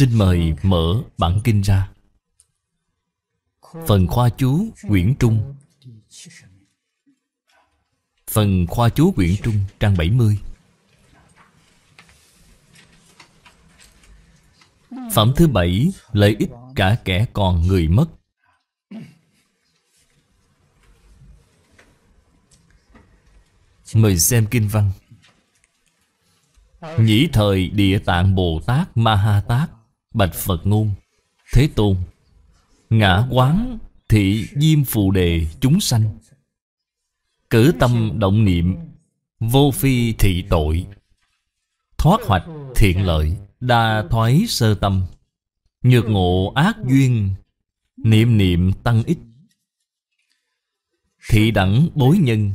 Xin mời mở bản kinh ra Phần khoa chú Nguyễn Trung Phần khoa chú Nguyễn Trung trang 70 Phẩm thứ bảy Lợi ích cả kẻ còn người mất Mời xem kinh văn Nhĩ thời địa tạng Bồ Tát Ma Ha Tát Bạch Phật ngôn Thế Tôn Ngã quán thị diêm phù đề chúng sanh Cử tâm động niệm Vô phi thị tội Thoát hoạch thiện lợi Đa thoái sơ tâm Nhược ngộ ác duyên Niệm niệm tăng ích Thị đẳng bối nhân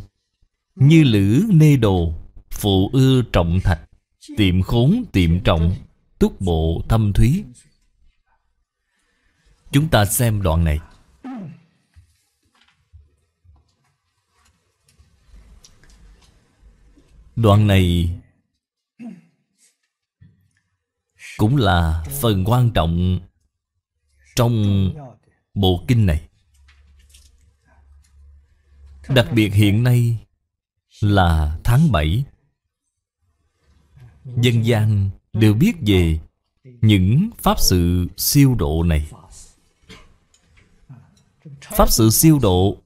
Như lữ nê đồ Phụ ư trọng thạch Tiệm khốn tiệm trọng túc bộ thâm thúy Chúng ta xem đoạn này Đoạn này Cũng là phần quan trọng Trong bộ kinh này Đặc biệt hiện nay Là tháng bảy Dân gian đều biết về những pháp sự siêu độ này pháp sự siêu độ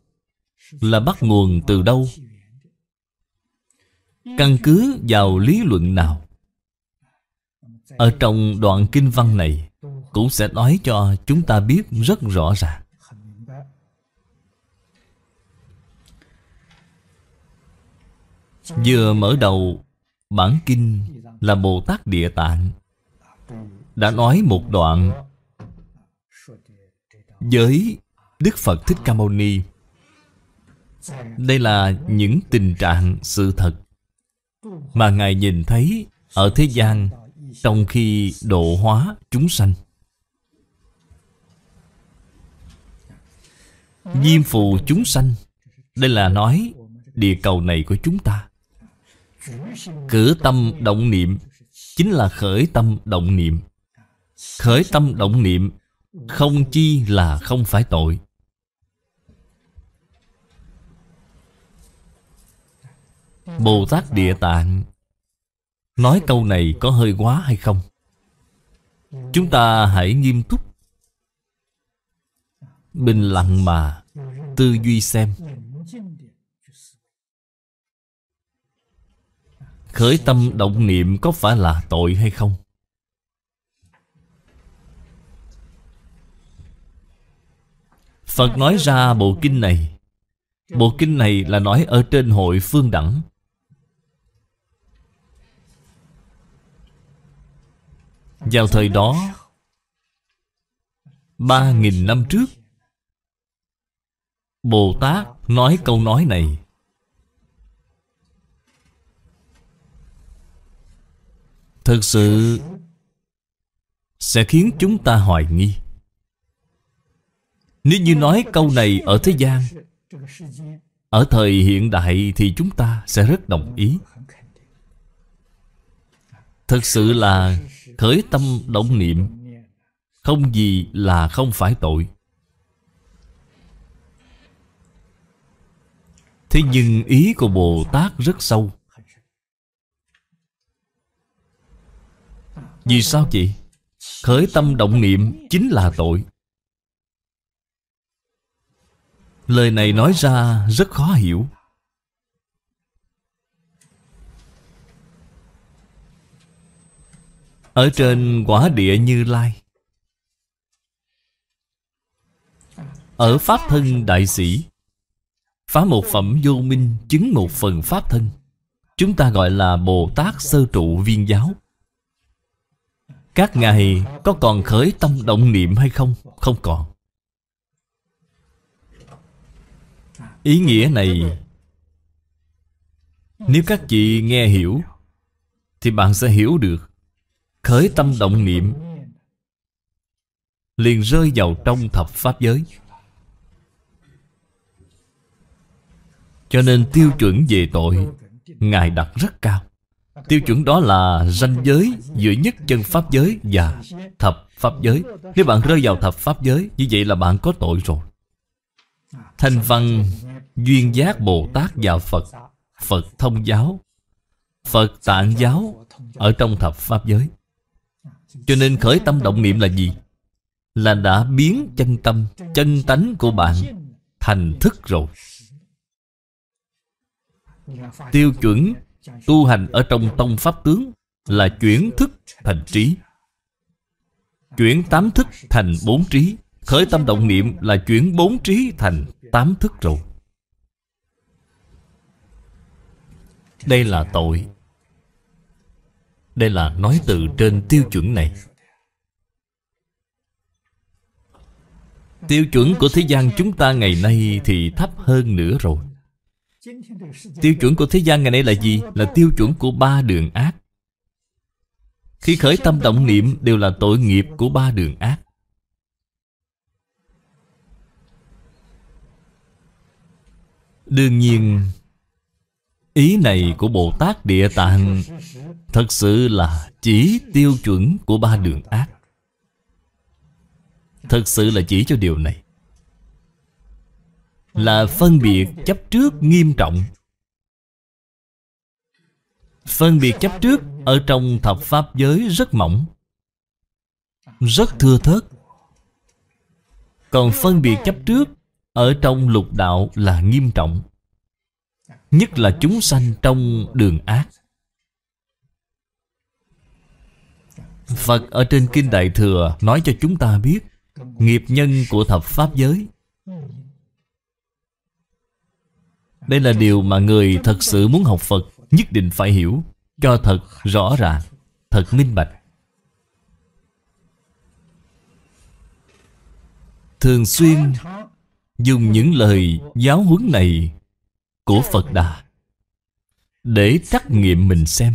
là bắt nguồn từ đâu căn cứ vào lý luận nào ở trong đoạn kinh văn này cũng sẽ nói cho chúng ta biết rất rõ ràng vừa mở đầu bản kinh là Bồ Tát Địa Tạng Đã nói một đoạn Với Đức Phật Thích Ca Mâu Ni Đây là những tình trạng sự thật Mà Ngài nhìn thấy ở thế gian Trong khi độ hóa chúng sanh Diêm phù chúng sanh Đây là nói địa cầu này của chúng ta Cử tâm động niệm Chính là khởi tâm động niệm Khởi tâm động niệm Không chi là không phải tội Bồ Tát Địa Tạng Nói câu này có hơi quá hay không? Chúng ta hãy nghiêm túc Bình lặng mà Tư duy xem Khởi tâm động niệm có phải là tội hay không? Phật nói ra bộ kinh này Bộ kinh này là nói ở trên hội phương đẳng Vào thời đó Ba nghìn năm trước Bồ Tát nói câu nói này Thật sự Sẽ khiến chúng ta hoài nghi Nếu như nói câu này ở thế gian Ở thời hiện đại thì chúng ta sẽ rất đồng ý Thật sự là khởi tâm động niệm Không gì là không phải tội Thế nhưng ý của Bồ Tát rất sâu Vì sao vậy? Khởi tâm động niệm chính là tội Lời này nói ra rất khó hiểu Ở trên quả địa Như Lai Ở Pháp Thân Đại Sĩ Phá một phẩm vô minh chứng một phần Pháp Thân Chúng ta gọi là Bồ Tát Sơ Trụ Viên Giáo các ngài có còn khởi tâm động niệm hay không? Không còn Ý nghĩa này Nếu các chị nghe hiểu Thì bạn sẽ hiểu được Khởi tâm động niệm Liền rơi vào trong thập pháp giới Cho nên tiêu chuẩn về tội Ngài đặt rất cao Tiêu chuẩn đó là ranh giới giữa nhất chân pháp giới và thập pháp giới Nếu bạn rơi vào thập pháp giới Như vậy là bạn có tội rồi Thanh văn duyên giác Bồ Tát và Phật Phật thông giáo Phật tạng giáo Ở trong thập pháp giới Cho nên khởi tâm động niệm là gì? Là đã biến chân tâm Chân tánh của bạn Thành thức rồi Tiêu chuẩn tu hành ở trong tông pháp tướng là chuyển thức thành trí chuyển tám thức thành bốn trí khởi tâm động niệm là chuyển bốn trí thành tám thức rồi đây là tội đây là nói từ trên tiêu chuẩn này tiêu chuẩn của thế gian chúng ta ngày nay thì thấp hơn nữa rồi Tiêu chuẩn của thế gian ngày nay là gì? Là tiêu chuẩn của ba đường ác Khi khởi tâm động niệm đều là tội nghiệp của ba đường ác Đương nhiên Ý này của Bồ Tát Địa Tạng Thật sự là chỉ tiêu chuẩn của ba đường ác Thật sự là chỉ cho điều này là phân biệt chấp trước nghiêm trọng Phân biệt chấp trước ở trong thập pháp giới rất mỏng Rất thưa thớt Còn phân biệt chấp trước ở trong lục đạo là nghiêm trọng Nhất là chúng sanh trong đường ác Phật ở trên Kinh Đại Thừa nói cho chúng ta biết Nghiệp nhân của thập pháp giới đây là điều mà người thật sự muốn học Phật Nhất định phải hiểu Cho thật rõ ràng Thật minh bạch Thường xuyên Dùng những lời giáo huấn này Của Phật Đà Để trắc nghiệm mình xem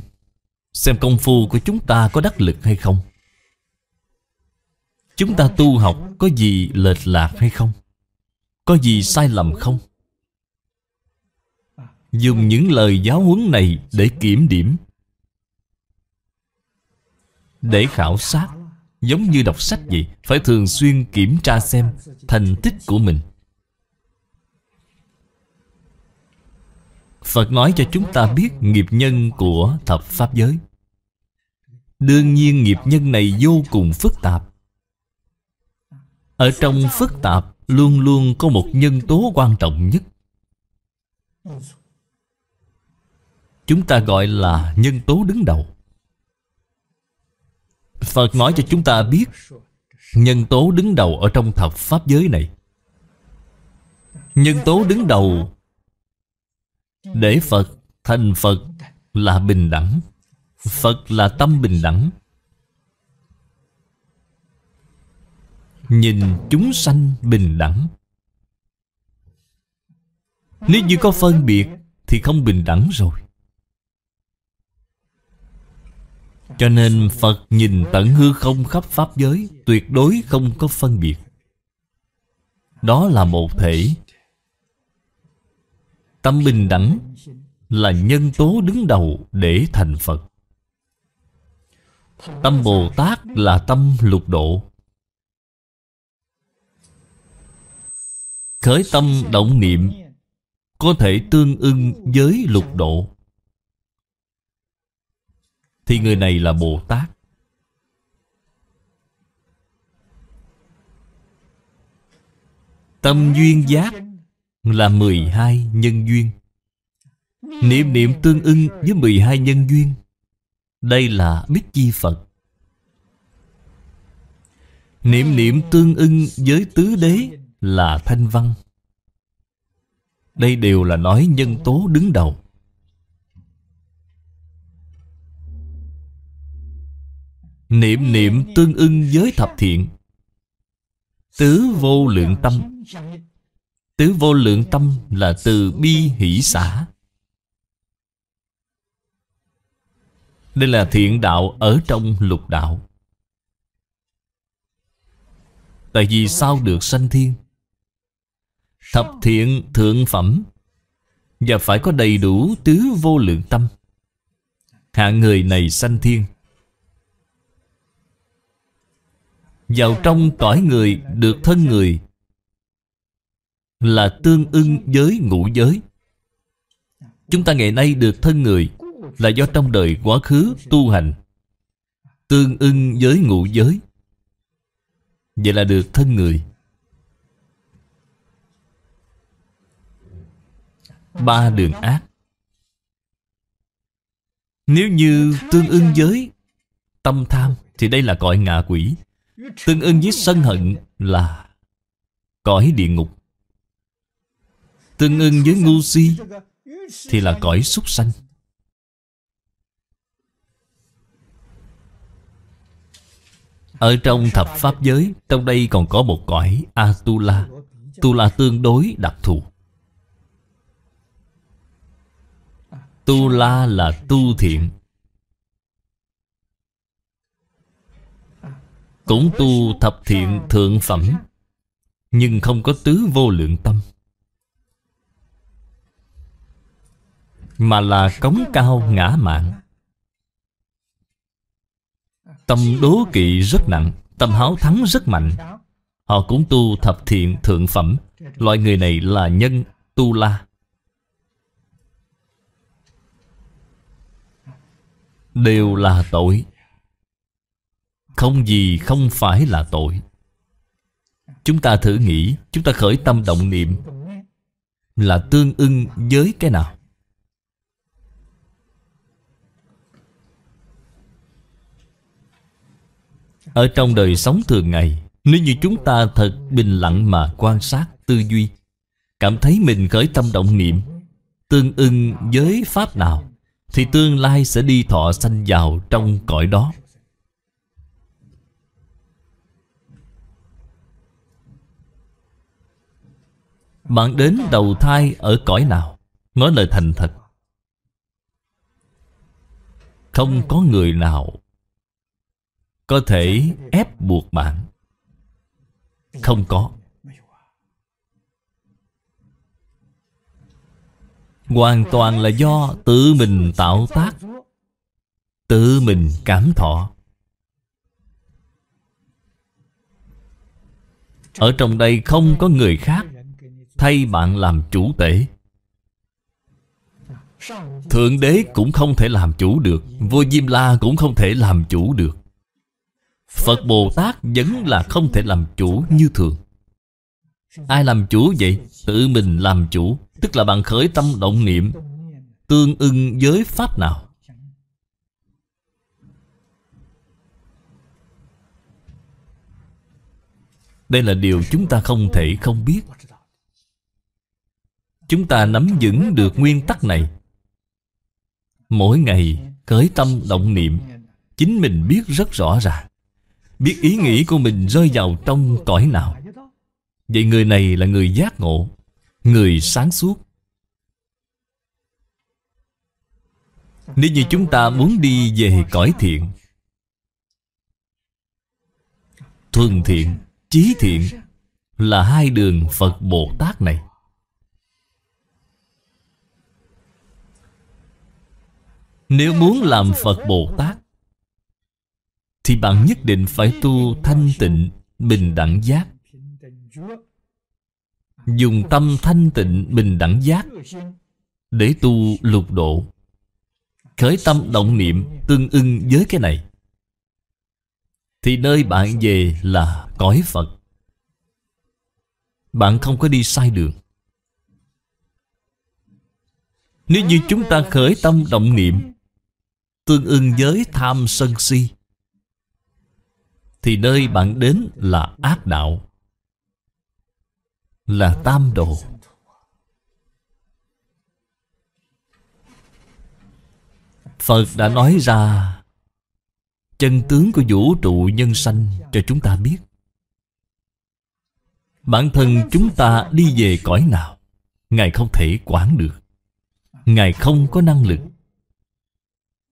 Xem công phu của chúng ta có đắc lực hay không Chúng ta tu học có gì lệch lạc hay không Có gì sai lầm không dùng những lời giáo huấn này để kiểm điểm để khảo sát giống như đọc sách vậy phải thường xuyên kiểm tra xem thành tích của mình phật nói cho chúng ta biết nghiệp nhân của thập pháp giới đương nhiên nghiệp nhân này vô cùng phức tạp ở trong phức tạp luôn luôn có một nhân tố quan trọng nhất chúng ta gọi là nhân tố đứng đầu Phật nói cho chúng ta biết Nhân tố đứng đầu ở trong thập pháp giới này Nhân tố đứng đầu Để Phật thành Phật là bình đẳng Phật là tâm bình đẳng Nhìn chúng sanh bình đẳng Nếu như có phân biệt Thì không bình đẳng rồi Cho nên Phật nhìn tận hư không khắp Pháp giới Tuyệt đối không có phân biệt Đó là một thể Tâm bình đẳng là nhân tố đứng đầu để thành Phật Tâm Bồ Tát là tâm lục độ Khởi tâm động niệm Có thể tương ưng với lục độ thì người này là Bồ Tát Tâm duyên giác là 12 nhân duyên Niệm niệm tương ưng với 12 nhân duyên Đây là Bích Chi Phật Niệm niệm tương ưng với tứ đế là thanh văn Đây đều là nói nhân tố đứng đầu Niệm niệm tương ưng với thập thiện Tứ vô lượng tâm Tứ vô lượng tâm là từ bi hỷ xã Đây là thiện đạo ở trong lục đạo Tại vì sao được sanh thiên Thập thiện thượng phẩm Và phải có đầy đủ tứ vô lượng tâm Hạng người này sanh thiên Vào trong cõi người được thân người Là tương ưng với ngũ giới Chúng ta ngày nay được thân người Là do trong đời quá khứ tu hành Tương ưng với ngũ giới Vậy là được thân người Ba đường ác Nếu như tương ưng với tâm tham Thì đây là cõi ngạ quỷ Tương ưng với sân hận là Cõi địa ngục Tương ưng với ngu si Thì là cõi súc sanh Ở trong thập pháp giới Trong đây còn có một cõi Atula Tula tương đối đặc thù Tula là tu thiện Cũng tu thập thiện thượng phẩm Nhưng không có tứ vô lượng tâm Mà là cống cao ngã mạng Tâm đố kỵ rất nặng Tâm háo thắng rất mạnh Họ cũng tu thập thiện thượng phẩm Loại người này là nhân tu la Đều là tội không gì không phải là tội Chúng ta thử nghĩ Chúng ta khởi tâm động niệm Là tương ưng với cái nào Ở trong đời sống thường ngày Nếu như chúng ta thật bình lặng mà quan sát tư duy Cảm thấy mình khởi tâm động niệm Tương ưng với Pháp nào Thì tương lai sẽ đi thọ sanh vào trong cõi đó Bạn đến đầu thai ở cõi nào Nói lời thành thật Không có người nào Có thể ép buộc bạn Không có Hoàn toàn là do tự mình tạo tác Tự mình cảm thọ Ở trong đây không có người khác thay bạn làm chủ tể Thượng đế cũng không thể làm chủ được Vua Diêm La cũng không thể làm chủ được Phật Bồ Tát vẫn là không thể làm chủ như thường Ai làm chủ vậy? Tự mình làm chủ Tức là bạn khởi tâm động niệm Tương ưng với Pháp nào Đây là điều chúng ta không thể không biết Chúng ta nắm vững được nguyên tắc này Mỗi ngày khởi tâm động niệm Chính mình biết rất rõ ràng Biết ý nghĩ của mình rơi vào trong cõi nào Vậy người này là người giác ngộ Người sáng suốt Nếu như chúng ta muốn đi về cõi thiện Thuần thiện, trí thiện Là hai đường Phật Bồ Tát này Nếu muốn làm Phật Bồ Tát Thì bạn nhất định phải tu thanh tịnh Bình đẳng giác Dùng tâm thanh tịnh bình đẳng giác Để tu lục độ Khởi tâm động niệm tương ưng với cái này Thì nơi bạn về là cõi Phật Bạn không có đi sai đường Nếu như chúng ta khởi tâm động niệm tương ưng với tham sân si thì nơi bạn đến là ác đạo là tam đồ phật đã nói ra chân tướng của vũ trụ nhân sanh cho chúng ta biết bản thân chúng ta đi về cõi nào ngài không thể quản được ngài không có năng lực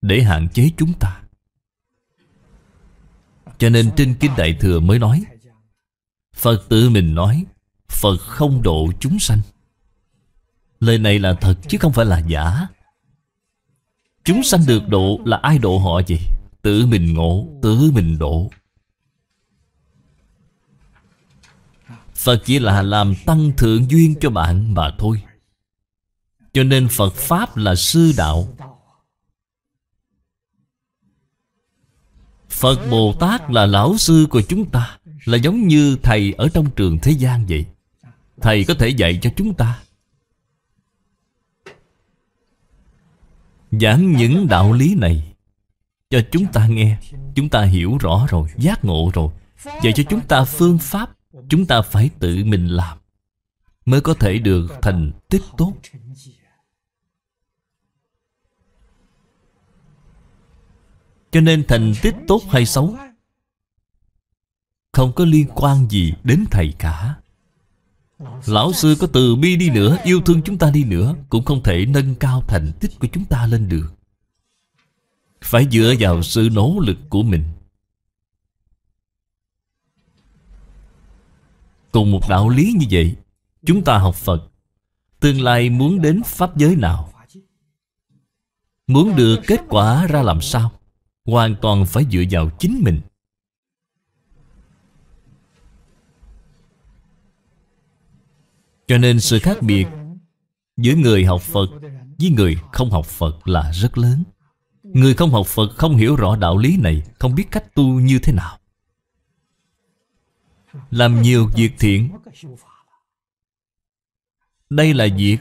để hạn chế chúng ta cho nên trên kinh đại thừa mới nói phật tự mình nói phật không độ chúng sanh lời này là thật chứ không phải là giả chúng sanh được độ là ai độ họ gì tự mình ngộ tự mình độ Phật chỉ là làm tăng thượng duyên cho bạn mà thôi Cho nên Phật Pháp là sư đạo Phật Bồ Tát là lão sư của chúng ta Là giống như thầy ở trong trường thế gian vậy Thầy có thể dạy cho chúng ta Giảng những đạo lý này Cho chúng ta nghe Chúng ta hiểu rõ rồi, giác ngộ rồi Dạy cho chúng ta phương pháp Chúng ta phải tự mình làm Mới có thể được thành tích tốt Cho nên thành tích tốt hay xấu Không có liên quan gì đến thầy cả Lão sư có từ bi đi nữa Yêu thương chúng ta đi nữa Cũng không thể nâng cao thành tích của chúng ta lên được Phải dựa vào sự nỗ lực của mình Cùng một đạo lý như vậy Chúng ta học Phật Tương lai muốn đến Pháp giới nào Muốn được kết quả ra làm sao hoàn toàn phải dựa vào chính mình cho nên sự khác biệt giữa người học phật với người không học phật là rất lớn người không học phật không hiểu rõ đạo lý này không biết cách tu như thế nào làm nhiều việc thiện đây là việc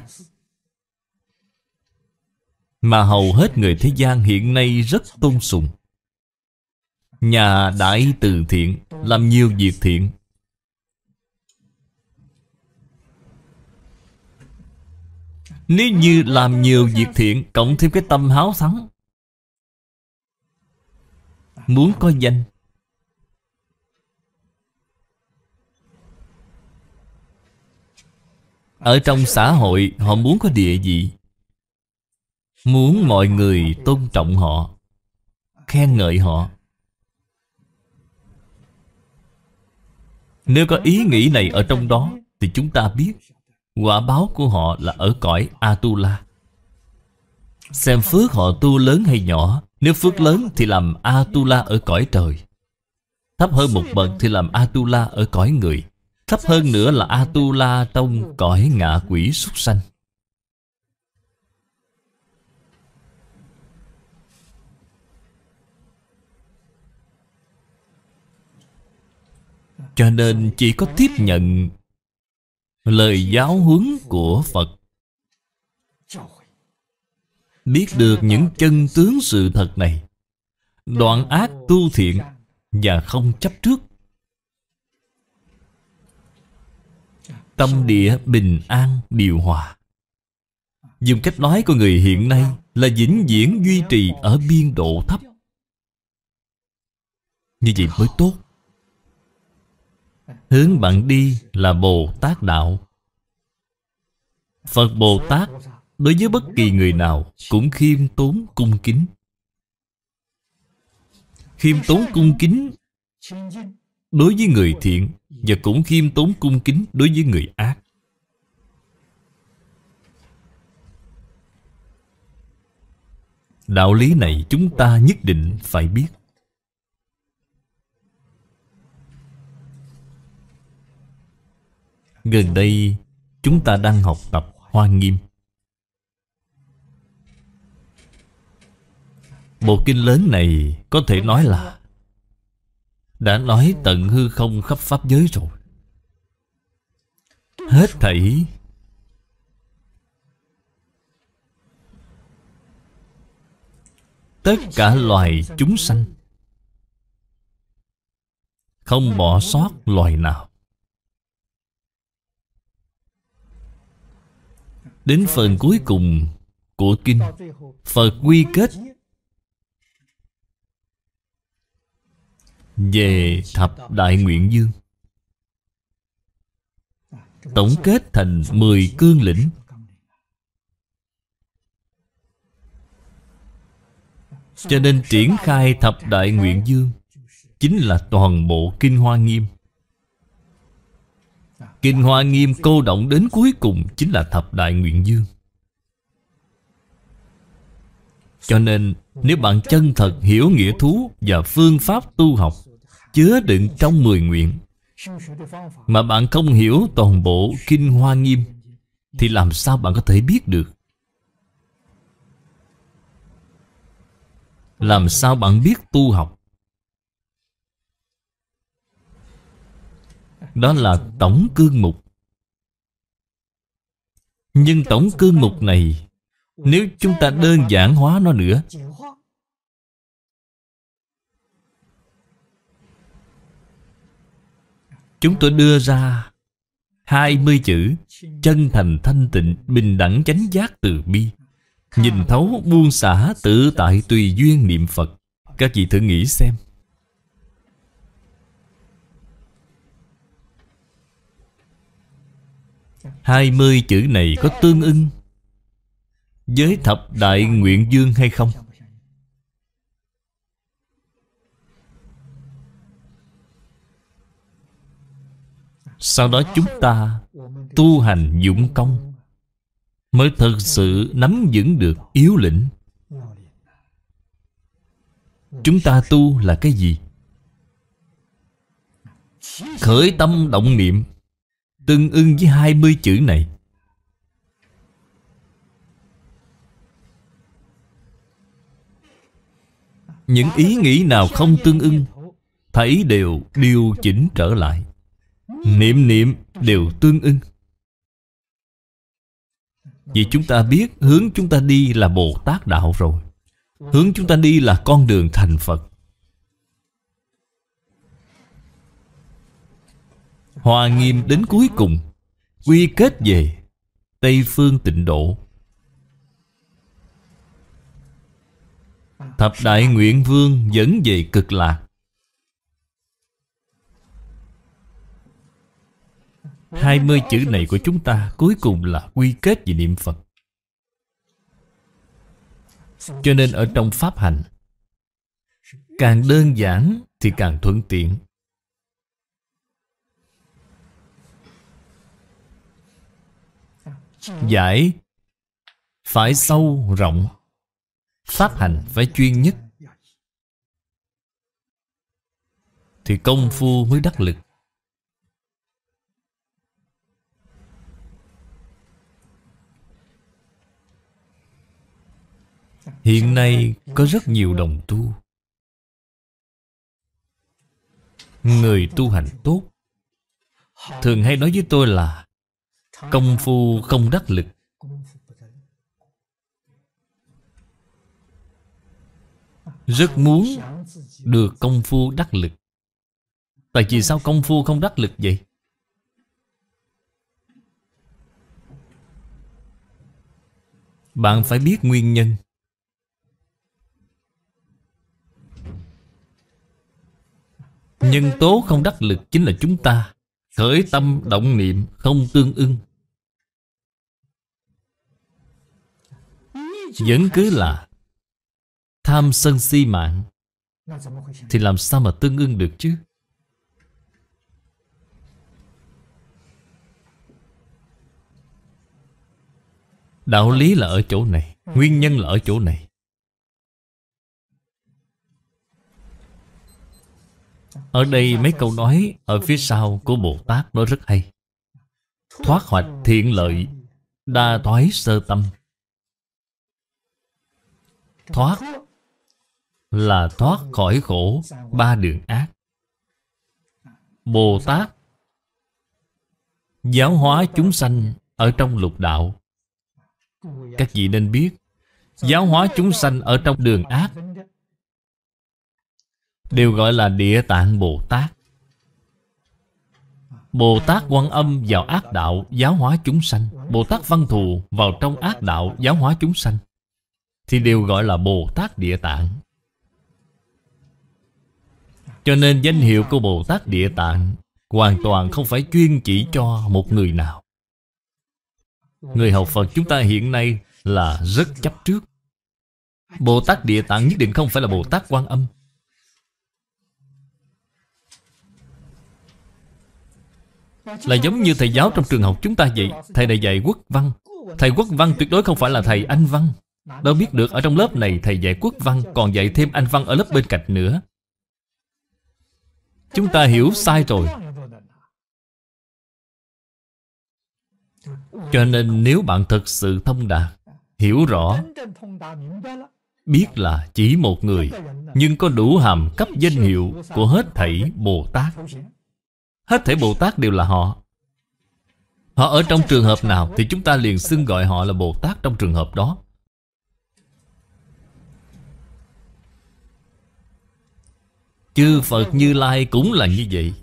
mà hầu hết người thế gian hiện nay rất tôn sùng. Nhà đại từ thiện, làm nhiều việc thiện. Nếu như làm nhiều việc thiện, cộng thêm cái tâm háo thắng, muốn có danh, Ở trong xã hội họ muốn có địa vị Muốn mọi người tôn trọng họ Khen ngợi họ Nếu có ý nghĩ này ở trong đó Thì chúng ta biết Quả báo của họ là ở cõi Atula Xem phước họ tu lớn hay nhỏ Nếu phước lớn thì làm Atula ở cõi trời Thấp hơn một bậc thì làm Atula ở cõi người Thấp hơn nữa là Atula trong cõi ngạ quỷ súc sanh Cho nên chỉ có tiếp nhận lời giáo huấn của Phật Biết được những chân tướng sự thật này Đoạn ác tu thiện Và không chấp trước Tâm địa bình an điều hòa Dùng cách nói của người hiện nay Là vĩnh viễn duy trì ở biên độ thấp Như vậy mới tốt Hướng bạn đi là Bồ Tát Đạo Phật Bồ Tát đối với bất kỳ người nào cũng khiêm tốn cung kính Khiêm tốn cung kính đối với người thiện Và cũng khiêm tốn cung kính đối với người ác Đạo lý này chúng ta nhất định phải biết Gần đây chúng ta đang học tập Hoa Nghiêm Bộ kinh lớn này có thể nói là Đã nói tận hư không khắp pháp giới rồi Hết thảy Tất cả loài chúng sanh Không bỏ sót loài nào Đến phần cuối cùng của Kinh Phật quy kết Về Thập Đại Nguyện Dương Tổng kết thành 10 cương lĩnh Cho nên triển khai Thập Đại Nguyện Dương Chính là toàn bộ Kinh Hoa Nghiêm Kinh Hoa Nghiêm cô động đến cuối cùng Chính là Thập Đại Nguyện Dương Cho nên nếu bạn chân thật hiểu nghĩa thú Và phương pháp tu học Chứa đựng trong mười nguyện Mà bạn không hiểu toàn bộ Kinh Hoa Nghiêm Thì làm sao bạn có thể biết được Làm sao bạn biết tu học đó là tổng cương mục nhưng tổng cương mục này nếu chúng ta đơn giản hóa nó nữa Chúng tôi đưa ra 20 chữ Chân thành thanh tịnh Bình đẳng chánh giác từ bi Nhìn thấu buông xả tự tại tùy duyên niệm Phật Các vị thử nghĩ xem 20 chữ này có tương ưng Với thập đại nguyện dương hay không? Sau đó chúng ta tu hành dũng công Mới thật sự nắm vững được yếu lĩnh Chúng ta tu là cái gì? Khởi tâm động niệm Tương ưng với 20 chữ này Những ý nghĩ nào không tương ưng Thấy đều điều chỉnh trở lại Niệm niệm đều tương ưng Vì chúng ta biết hướng chúng ta đi là Bồ Tát Đạo rồi Hướng chúng ta đi là con đường thành Phật Hòa nghiêm đến cuối cùng Quy kết về Tây phương tịnh độ Thập đại nguyện vương dẫn về cực lạc Hai mươi chữ này của chúng ta cuối cùng là quy kết về niệm Phật Cho nên ở trong Pháp hành Càng đơn giản thì càng thuận tiện Giải phải sâu rộng Pháp hành phải chuyên nhất Thì công phu mới đắc lực Hiện nay có rất nhiều đồng tu Người tu hành tốt Thường hay nói với tôi là Công phu không đắc lực Rất muốn được công phu đắc lực Tại vì sao công phu không đắc lực vậy? Bạn phải biết nguyên nhân Nhân tố không đắc lực chính là chúng ta Khởi tâm động niệm không tương ưng Vẫn cứ là Tham sân si mạng Thì làm sao mà tương ưng được chứ Đạo lý là ở chỗ này Nguyên nhân là ở chỗ này Ở đây mấy câu nói Ở phía sau của Bồ Tát nói rất hay Thoát hoạch thiện lợi Đa thoái sơ tâm Thoát là thoát khỏi khổ ba đường ác. Bồ Tát giáo hóa chúng sanh ở trong lục đạo. Các vị nên biết, giáo hóa chúng sanh ở trong đường ác đều gọi là địa tạng Bồ Tát. Bồ Tát quan âm vào ác đạo giáo hóa chúng sanh Bồ Tát văn thù vào trong ác đạo giáo hóa chúng sanh thì đều gọi là Bồ Tát Địa Tạng Cho nên danh hiệu của Bồ Tát Địa Tạng Hoàn toàn không phải chuyên chỉ cho một người nào Người học Phật chúng ta hiện nay là rất chấp trước Bồ Tát Địa Tạng nhất định không phải là Bồ Tát Quan Âm Là giống như thầy giáo trong trường học chúng ta vậy Thầy này dạy quốc văn Thầy quốc văn tuyệt đối không phải là thầy anh văn đâu biết được ở trong lớp này thầy dạy quốc văn Còn dạy thêm anh văn ở lớp bên cạnh nữa Chúng ta hiểu sai rồi Cho nên nếu bạn thật sự thông đạt Hiểu rõ Biết là chỉ một người Nhưng có đủ hàm cấp danh hiệu Của hết thảy Bồ Tát Hết thảy Bồ Tát đều là họ Họ ở trong trường hợp nào Thì chúng ta liền xưng gọi họ là Bồ Tát trong trường hợp đó Chư Phật Như Lai cũng là như vậy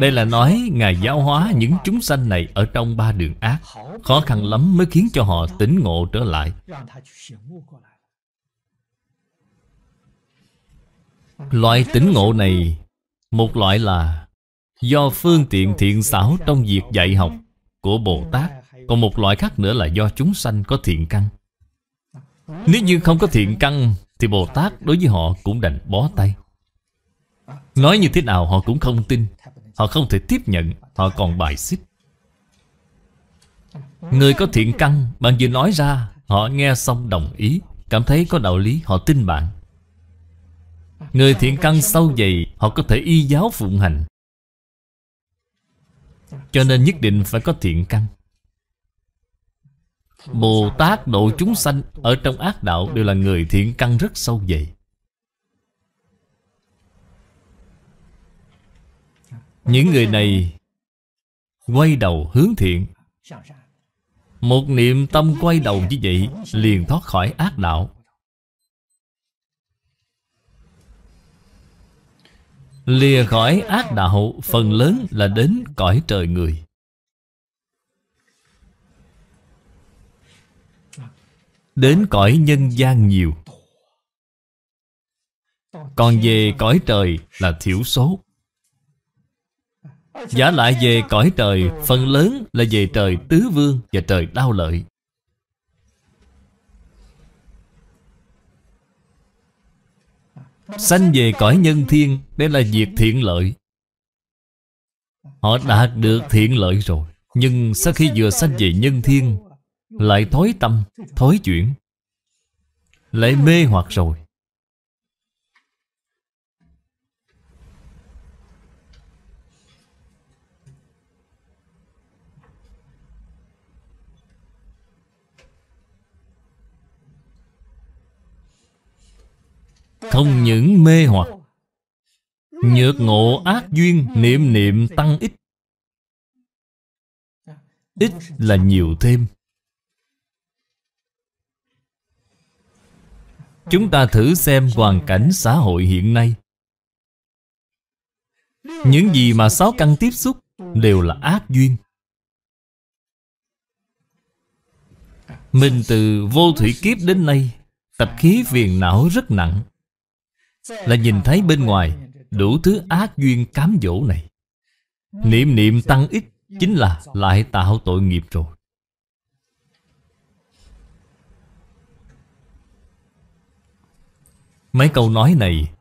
Đây là nói Ngài giáo hóa những chúng sanh này Ở trong ba đường ác Khó khăn lắm mới khiến cho họ tỉnh ngộ trở lại Loại tỉnh ngộ này Một loại là Do phương tiện thiện xảo trong việc dạy học Của Bồ Tát còn một loại khác nữa là do chúng sanh có thiện căn Nếu như không có thiện căn Thì Bồ Tát đối với họ cũng đành bó tay Nói như thế nào họ cũng không tin Họ không thể tiếp nhận Họ còn bài xích Người có thiện căn Bạn vừa nói ra Họ nghe xong đồng ý Cảm thấy có đạo lý họ tin bạn Người thiện căn sâu dày Họ có thể y giáo phụng hành Cho nên nhất định phải có thiện căn Bồ Tát độ chúng sanh Ở trong ác đạo đều là người thiện căn rất sâu dày. Những người này Quay đầu hướng thiện Một niệm tâm quay đầu như vậy Liền thoát khỏi ác đạo Lìa khỏi ác đạo Phần lớn là đến cõi trời người Đến cõi nhân gian nhiều Còn về cõi trời là thiểu số Giả lại về cõi trời Phần lớn là về trời tứ vương Và trời đau lợi Sanh về cõi nhân thiên Đây là việc thiện lợi Họ đạt được thiện lợi rồi Nhưng sau khi vừa sanh về nhân thiên lại thối tâm, thối chuyển Lại mê hoặc rồi Không những mê hoặc Nhược ngộ ác duyên Niệm niệm tăng ít Ít là nhiều thêm Chúng ta thử xem hoàn cảnh xã hội hiện nay Những gì mà sáu căn tiếp xúc Đều là ác duyên Mình từ vô thủy kiếp đến nay Tập khí phiền não rất nặng Là nhìn thấy bên ngoài Đủ thứ ác duyên cám dỗ này Niệm niệm tăng ít Chính là lại tạo tội nghiệp rồi Mấy câu nói này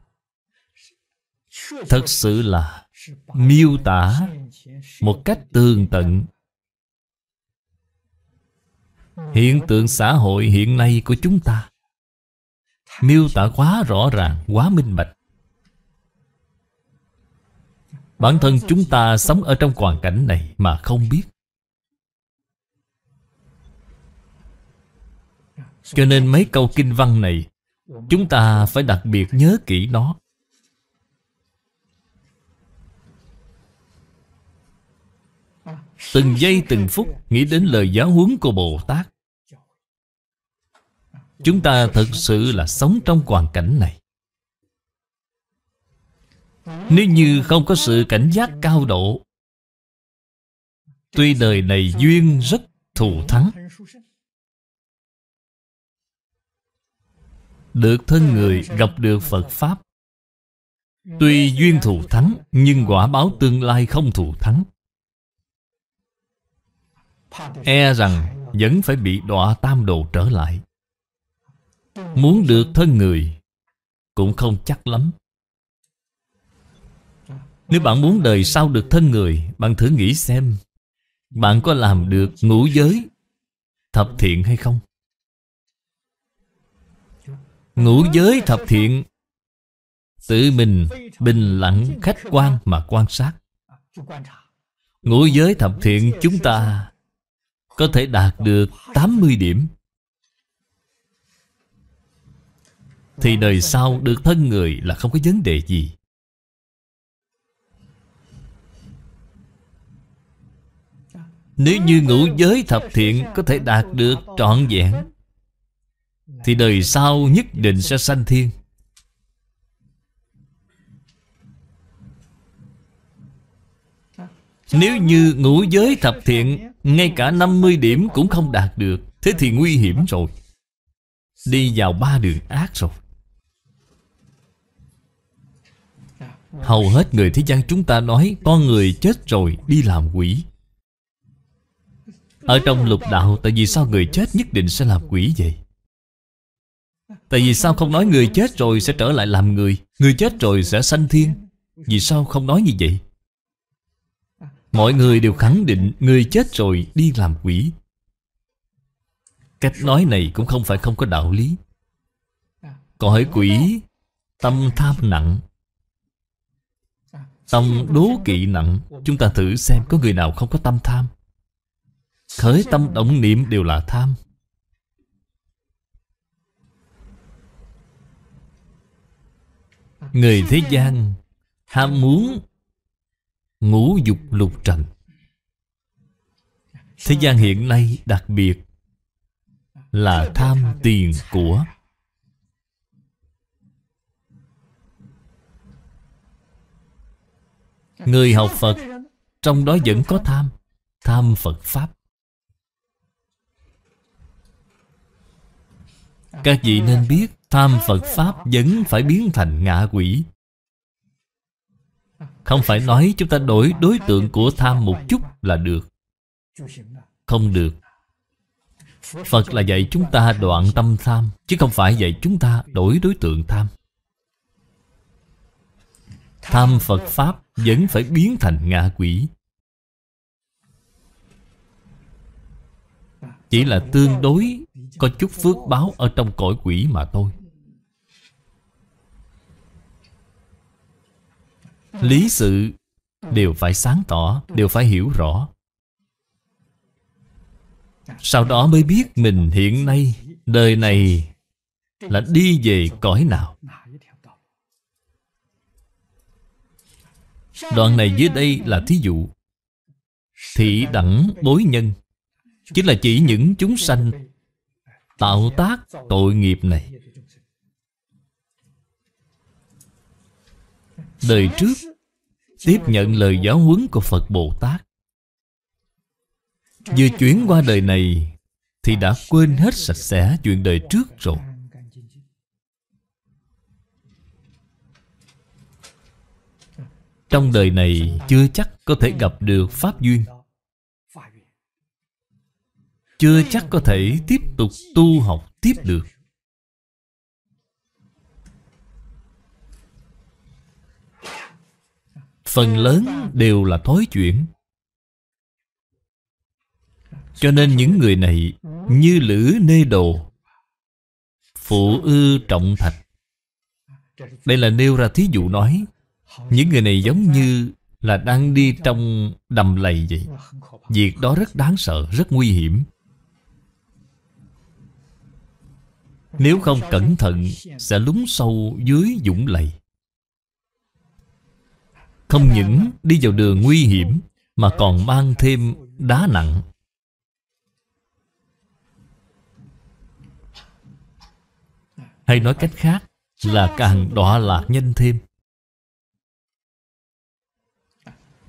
Thật sự là miêu tả một cách tường tận hiện tượng xã hội hiện nay của chúng ta miêu tả quá rõ ràng quá minh bạch bản thân chúng ta sống ở trong hoàn cảnh này mà không biết cho nên mấy câu kinh văn này Chúng ta phải đặc biệt nhớ kỹ nó Từng giây từng phút nghĩ đến lời giáo huấn của Bồ Tát Chúng ta thật sự là sống trong hoàn cảnh này Nếu như không có sự cảnh giác cao độ Tuy đời này duyên rất thù thắng Được thân người gặp được Phật Pháp Tuy duyên thù thắng Nhưng quả báo tương lai không thù thắng E rằng vẫn phải bị đọa tam đồ trở lại Muốn được thân người Cũng không chắc lắm Nếu bạn muốn đời sau được thân người Bạn thử nghĩ xem Bạn có làm được ngũ giới Thập thiện hay không Ngũ giới thập thiện Tự mình bình lặng khách quan mà quan sát Ngũ giới thập thiện chúng ta Có thể đạt được 80 điểm Thì đời sau được thân người là không có vấn đề gì Nếu như ngũ giới thập thiện có thể đạt được trọn vẹn thì đời sau nhất định sẽ sanh thiên Nếu như ngũ giới thập thiện Ngay cả 50 điểm cũng không đạt được Thế thì nguy hiểm rồi Đi vào ba đường ác rồi Hầu hết người thế gian chúng ta nói Con người chết rồi đi làm quỷ Ở trong lục đạo Tại vì sao người chết nhất định sẽ làm quỷ vậy Tại vì sao không nói người chết rồi sẽ trở lại làm người Người chết rồi sẽ sanh thiên Vì sao không nói như vậy Mọi người đều khẳng định Người chết rồi đi làm quỷ Cách nói này cũng không phải không có đạo lý Cõi quỷ Tâm tham nặng Tâm đố kỵ nặng Chúng ta thử xem có người nào không có tâm tham Khởi tâm động niệm đều là tham Người thế gian ham muốn ngũ dục lục trần Thế gian hiện nay đặc biệt là tham tiền của Người học Phật Trong đó vẫn có tham Tham Phật Pháp Các vị nên biết Tham Phật Pháp vẫn phải biến thành ngạ quỷ Không phải nói chúng ta đổi đối tượng của tham một chút là được Không được Phật là dạy chúng ta đoạn tâm tham Chứ không phải dạy chúng ta đổi đối tượng tham Tham Phật Pháp vẫn phải biến thành ngạ quỷ Chỉ là tương đối có chút phước báo ở trong cõi quỷ mà thôi lý sự đều phải sáng tỏ đều phải hiểu rõ sau đó mới biết mình hiện nay đời này là đi về cõi nào đoạn này dưới đây là thí dụ thị đẳng bối nhân chính là chỉ những chúng sanh tạo tác tội nghiệp này đời trước tiếp nhận lời giáo huấn của Phật Bồ Tát. Vừa chuyển qua đời này thì đã quên hết sạch sẽ chuyện đời trước rồi. Trong đời này chưa chắc có thể gặp được Pháp Duyên Chưa chắc có thể tiếp tục tu học tiếp được phần lớn đều là thối chuyển cho nên những người này như lữ nê đồ phụ ư trọng thạch đây là nêu ra thí dụ nói những người này giống như là đang đi trong đầm lầy vậy việc đó rất đáng sợ rất nguy hiểm nếu không cẩn thận sẽ lún sâu dưới dũng lầy không những đi vào đường nguy hiểm Mà còn mang thêm đá nặng Hay nói cách khác là càng đọa lạc nhanh thêm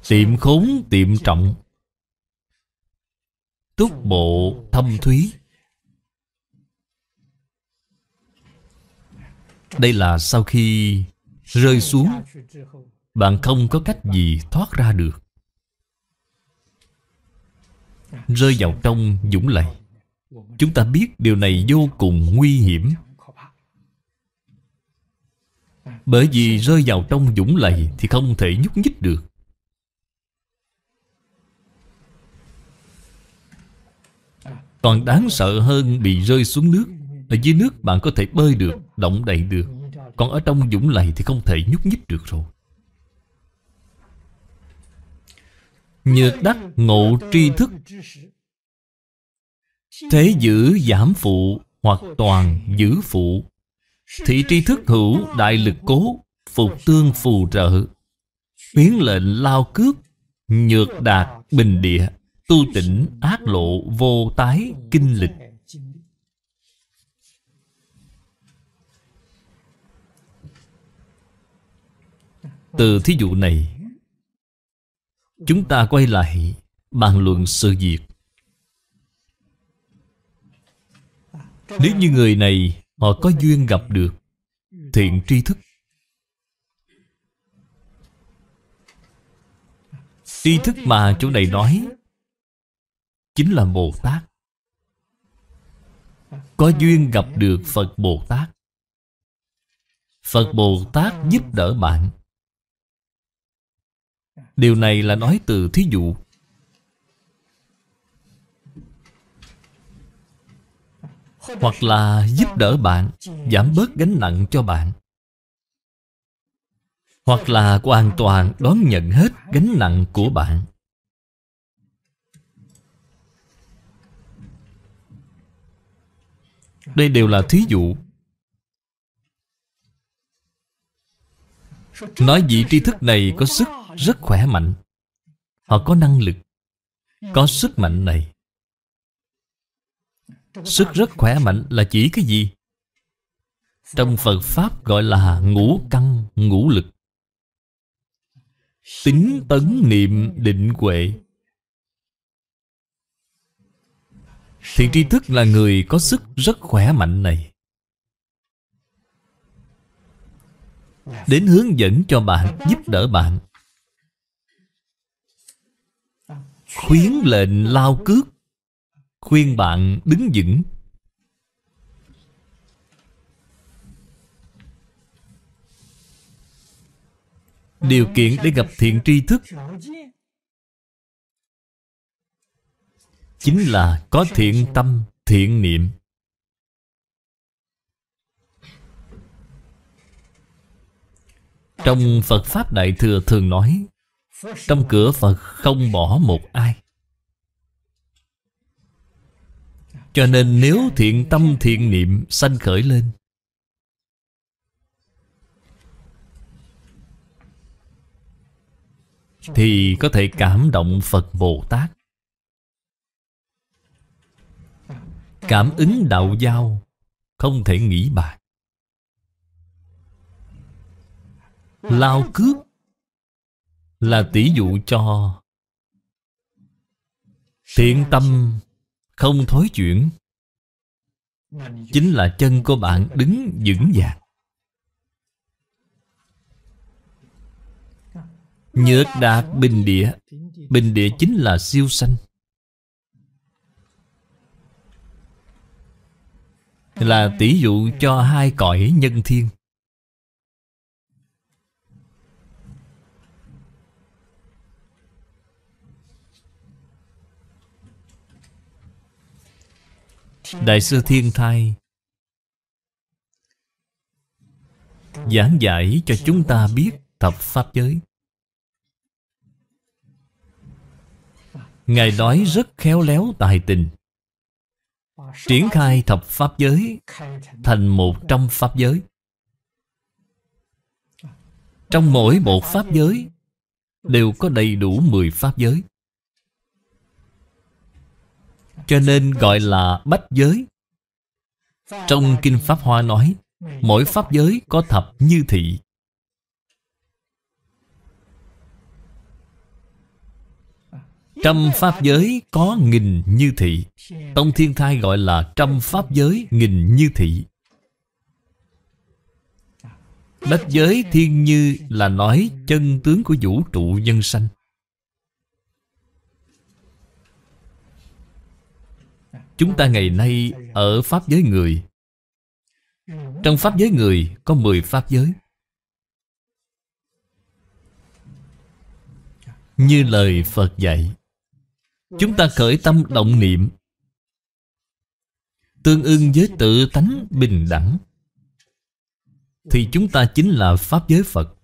Tiệm khốn tiệm trọng Túc bộ thâm thúy Đây là sau khi rơi xuống bạn không có cách gì thoát ra được Rơi vào trong dũng lầy Chúng ta biết điều này vô cùng nguy hiểm Bởi vì rơi vào trong dũng lầy Thì không thể nhúc nhích được Còn đáng sợ hơn bị rơi xuống nước Ở dưới nước bạn có thể bơi được, động đậy được Còn ở trong dũng lầy thì không thể nhúc nhích được rồi Nhược đắc ngộ tri thức Thế giữ giảm phụ Hoặc toàn giữ phụ Thị tri thức hữu đại lực cố Phục tương phù trợ Huyến lệnh lao cước Nhược đạt bình địa Tu tỉnh ác lộ vô tái kinh lịch Từ thí dụ này Chúng ta quay lại bàn luận sự việc Nếu như người này họ có duyên gặp được Thiện tri thức Tri thức mà chỗ này nói Chính là Bồ Tát Có duyên gặp được Phật Bồ Tát Phật Bồ Tát giúp đỡ bạn Điều này là nói từ thí dụ Hoặc là giúp đỡ bạn Giảm bớt gánh nặng cho bạn Hoặc là hoàn toàn đón nhận hết gánh nặng của bạn Đây đều là thí dụ Nói vị tri thức này có sức rất khỏe mạnh họ có năng lực có sức mạnh này sức rất khỏe mạnh là chỉ cái gì trong phật pháp gọi là ngũ căn ngũ lực tính tấn niệm định huệ thiện tri thức là người có sức rất khỏe mạnh này đến hướng dẫn cho bạn giúp đỡ bạn Khuyến lệnh lao cước Khuyên bạn đứng vững Điều kiện để gặp thiện tri thức Chính là có thiện tâm, thiện niệm Trong Phật Pháp Đại Thừa thường nói trong cửa Phật không bỏ một ai Cho nên nếu thiện tâm thiện niệm sanh khởi lên Thì có thể cảm động Phật Bồ Tát Cảm ứng đạo giao Không thể nghĩ bàn Lao cướp là tỷ dụ cho thiện tâm không thối chuyển chính là chân của bạn đứng vững vàng nhược đạt bình địa bình địa chính là siêu sanh là tỷ dụ cho hai cõi nhân thiên Đại sư Thiên Thai Giảng giải cho chúng ta biết thập pháp giới Ngài nói rất khéo léo tài tình Triển khai thập pháp giới Thành một trăm pháp giới Trong mỗi một pháp giới Đều có đầy đủ mười pháp giới cho nên gọi là bách giới Trong Kinh Pháp Hoa nói Mỗi Pháp giới có thập như thị Trăm Pháp giới có nghìn như thị Tông Thiên Thai gọi là trăm Pháp giới nghìn như thị Bách giới thiên như là nói chân tướng của vũ trụ nhân sanh Chúng ta ngày nay ở Pháp giới người Trong Pháp giới người có 10 Pháp giới Như lời Phật dạy Chúng ta khởi tâm động niệm Tương ưng với tự tánh bình đẳng Thì chúng ta chính là Pháp giới Phật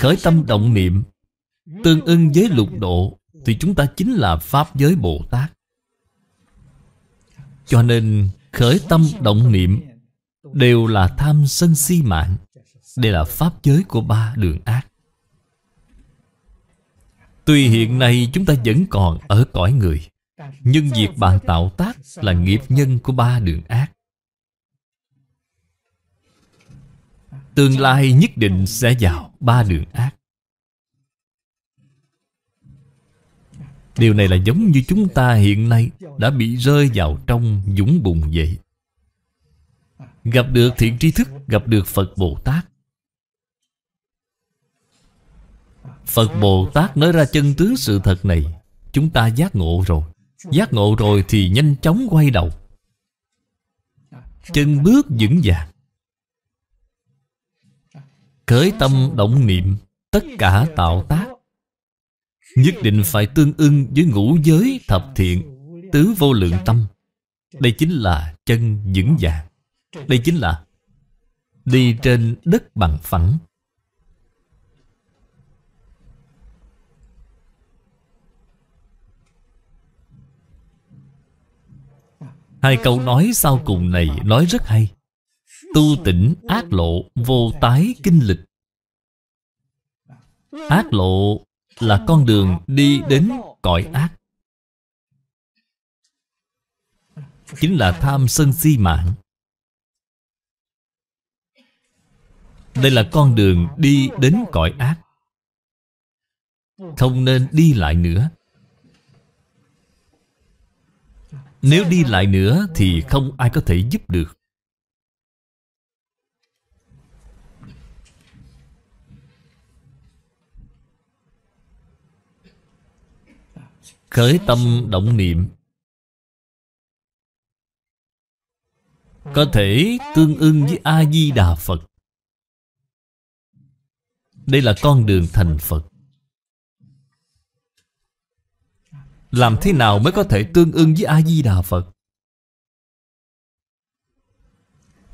Khởi tâm động niệm Tương ưng với lục độ Thì chúng ta chính là Pháp giới Bồ Tát cho nên khởi tâm động niệm Đều là tham sân si mạng Đây là pháp giới của ba đường ác Tuy hiện nay chúng ta vẫn còn ở cõi người Nhưng việc bạn tạo tác là nghiệp nhân của ba đường ác Tương lai nhất định sẽ vào ba đường ác Điều này là giống như chúng ta hiện nay Đã bị rơi vào trong dũng bùng vậy Gặp được thiện tri thức Gặp được Phật Bồ Tát Phật Bồ Tát nói ra chân tướng sự thật này Chúng ta giác ngộ rồi Giác ngộ rồi thì nhanh chóng quay đầu Chân bước vững vàng Khởi tâm động niệm Tất cả tạo tác Nhất định phải tương ưng với ngũ giới thập thiện Tứ vô lượng tâm Đây chính là chân vững vàng Đây chính là Đi trên đất bằng phẳng Hai câu nói sau cùng này nói rất hay Tu tỉnh ác lộ vô tái kinh lịch Ác lộ là con đường đi đến cõi ác chính là tham sân si mạng đây là con đường đi đến cõi ác không nên đi lại nữa nếu đi lại nữa thì không ai có thể giúp được khởi tâm động niệm có thể tương ưng với a di đà phật đây là con đường thành phật làm thế nào mới có thể tương ưng với a di đà phật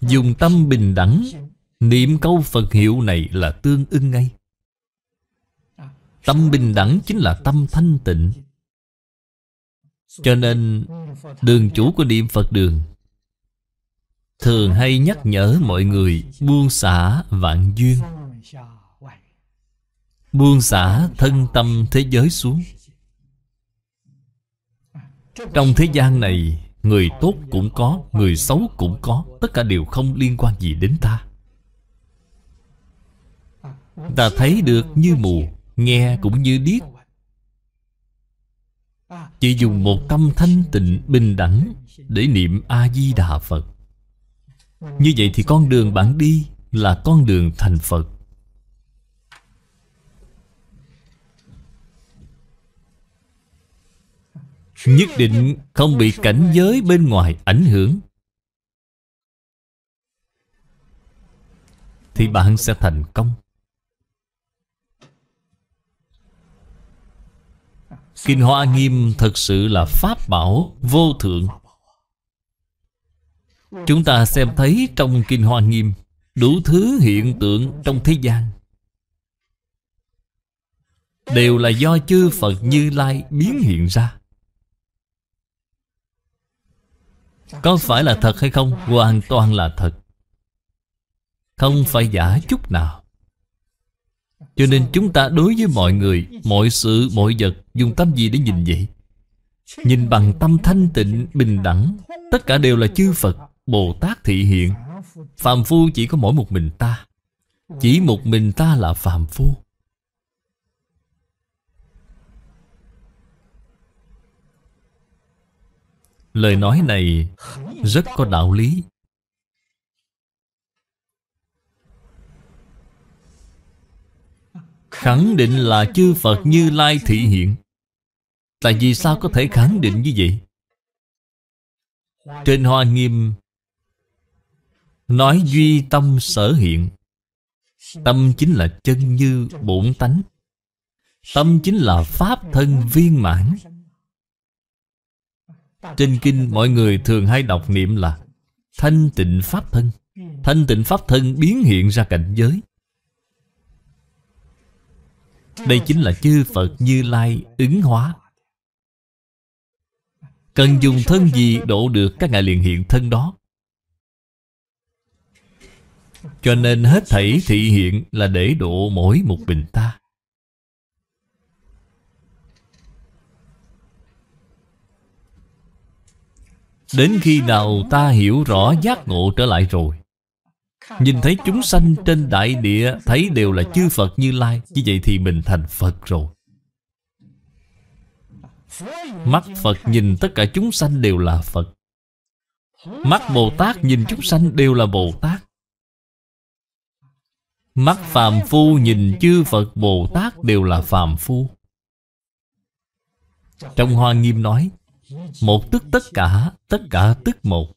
dùng tâm bình đẳng niệm câu phật hiệu này là tương ưng ngay tâm bình đẳng chính là tâm thanh tịnh cho nên đường chủ của niệm Phật đường Thường hay nhắc nhở mọi người buông xả vạn duyên Buông xả thân tâm thế giới xuống Trong thế gian này Người tốt cũng có, người xấu cũng có Tất cả đều không liên quan gì đến ta Ta thấy được như mù Nghe cũng như điếc chỉ dùng một tâm thanh tịnh bình đẳng Để niệm A-di-đà Phật Như vậy thì con đường bạn đi Là con đường thành Phật Nhất định không bị cảnh giới bên ngoài ảnh hưởng Thì bạn sẽ thành công Kinh Hoa Nghiêm thật sự là pháp bảo vô thượng Chúng ta xem thấy trong Kinh Hoa Nghiêm Đủ thứ hiện tượng trong thế gian Đều là do chư Phật Như Lai biến hiện ra Có phải là thật hay không? Hoàn toàn là thật Không phải giả chút nào cho nên chúng ta đối với mọi người Mọi sự, mọi vật Dùng tâm gì để nhìn vậy Nhìn bằng tâm thanh tịnh, bình đẳng Tất cả đều là chư Phật Bồ Tát thị hiện Phàm phu chỉ có mỗi một mình ta Chỉ một mình ta là phàm phu Lời nói này rất có đạo lý Khẳng định là chư Phật Như Lai thị hiện Tại vì sao có thể khẳng định như vậy? Trên Hoa Nghiêm Nói duy tâm sở hiện Tâm chính là chân như bổn tánh Tâm chính là pháp thân viên mãn Trên kinh mọi người thường hay đọc niệm là Thanh tịnh pháp thân Thanh tịnh pháp thân biến hiện ra cảnh giới đây chính là chư Phật Như Lai ứng hóa Cần dùng thân gì độ được các ngài liền hiện thân đó Cho nên hết thảy thị hiện là để độ mỗi một mình ta Đến khi nào ta hiểu rõ giác ngộ trở lại rồi Nhìn thấy chúng sanh trên đại địa Thấy đều là chư Phật như Lai Như vậy thì mình thành Phật rồi Mắt Phật nhìn tất cả chúng sanh đều là Phật Mắt Bồ Tát nhìn chúng sanh đều là Bồ Tát Mắt phàm phu nhìn chư Phật Bồ Tát đều là phàm phu Trong Hoa Nghiêm nói Một tức tất cả, tất cả tức một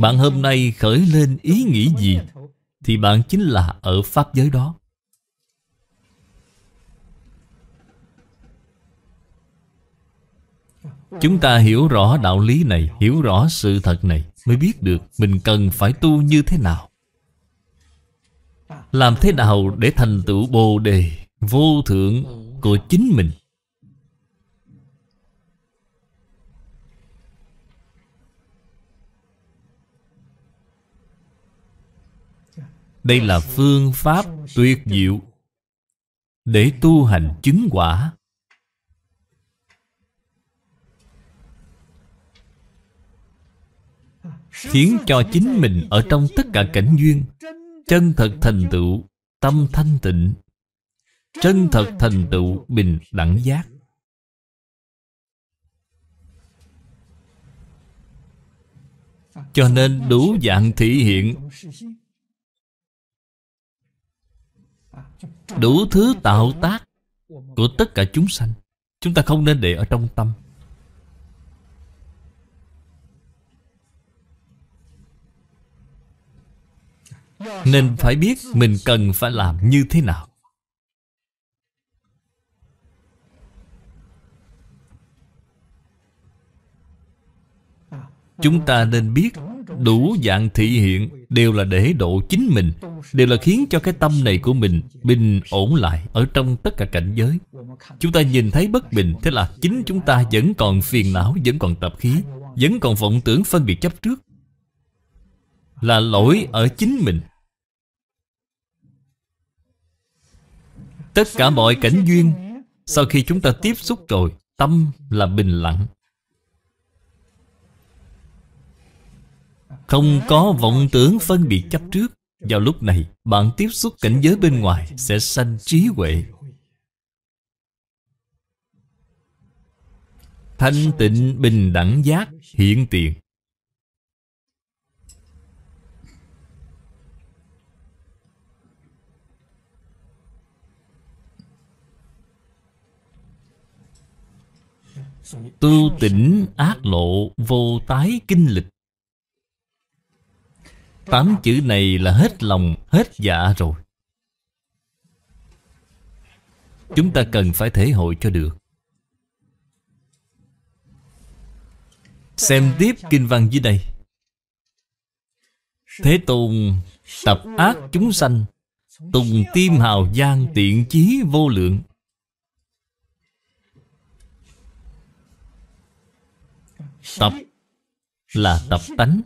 bạn hôm nay khởi lên ý nghĩ gì Thì bạn chính là ở Pháp giới đó Chúng ta hiểu rõ đạo lý này Hiểu rõ sự thật này Mới biết được mình cần phải tu như thế nào Làm thế nào để thành tựu bồ đề Vô thượng của chính mình Đây là phương pháp tuyệt diệu Để tu hành chứng quả Khiến cho chính mình ở trong tất cả cảnh duyên Chân thật thành tựu Tâm thanh tịnh Chân thật thành tựu bình đẳng giác Cho nên đủ dạng thị hiện đủ thứ tạo tác của tất cả chúng sanh chúng ta không nên để ở trong tâm nên phải biết mình cần phải làm như thế nào chúng ta nên biết đủ dạng thị hiện đều là để độ chính mình đều là khiến cho cái tâm này của mình bình ổn lại ở trong tất cả cảnh giới chúng ta nhìn thấy bất bình thế là chính chúng ta vẫn còn phiền não vẫn còn tập khí vẫn còn vọng tưởng phân biệt chấp trước là lỗi ở chính mình tất cả mọi cảnh duyên sau khi chúng ta tiếp xúc rồi tâm là bình lặng Không có vọng tưởng phân biệt chấp trước Vào lúc này bạn tiếp xúc cảnh giới bên ngoài Sẽ sanh trí huệ Thanh tịnh bình đẳng giác hiện tiền Tu tỉnh ác lộ vô tái kinh lịch Tám chữ này là hết lòng, hết dạ rồi Chúng ta cần phải thể hội cho được Xem tiếp kinh văn dưới đây Thế tùng tập ác chúng sanh Tùng tim hào giang tiện chí vô lượng Tập là tập tánh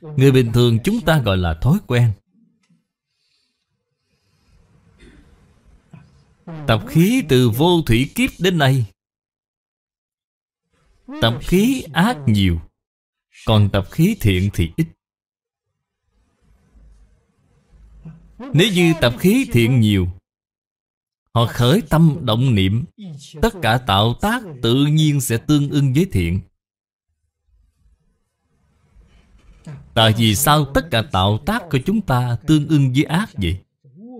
Người bình thường chúng ta gọi là thói quen Tập khí từ vô thủy kiếp đến nay Tập khí ác nhiều Còn tập khí thiện thì ít Nếu như tập khí thiện nhiều Họ khởi tâm động niệm Tất cả tạo tác tự nhiên sẽ tương ưng với thiện Tại vì sao tất cả tạo tác của chúng ta tương ưng với ác vậy?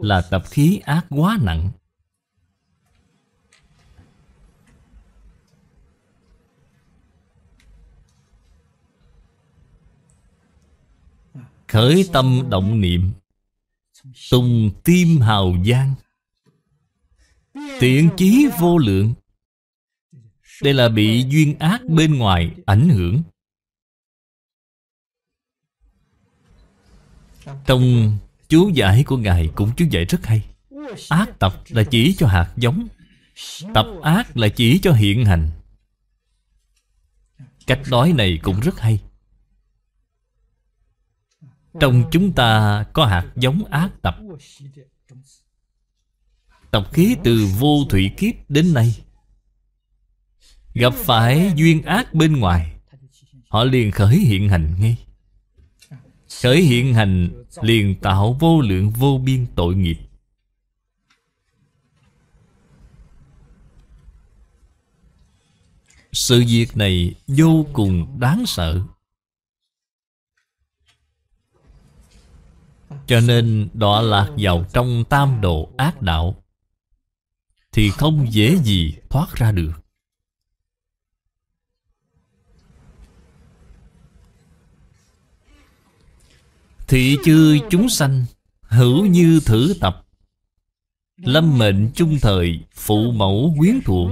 Là tập khí ác quá nặng Khởi tâm động niệm Tùng tim hào giang Tiện chí vô lượng Đây là bị duyên ác bên ngoài ảnh hưởng Trong chú giải của Ngài cũng chú giải rất hay Ác tập là chỉ cho hạt giống Tập ác là chỉ cho hiện hành Cách nói này cũng rất hay Trong chúng ta có hạt giống ác tập Tập khí từ vô thủy kiếp đến nay Gặp phải duyên ác bên ngoài Họ liền khởi hiện hành ngay Khởi hiện hành liền tạo vô lượng vô biên tội nghiệp Sự việc này vô cùng đáng sợ Cho nên đọa lạc vào trong tam độ ác đạo Thì không dễ gì thoát ra được Thị chư chúng sanh Hữu như thử tập Lâm mệnh trung thời Phụ mẫu quyến thuộc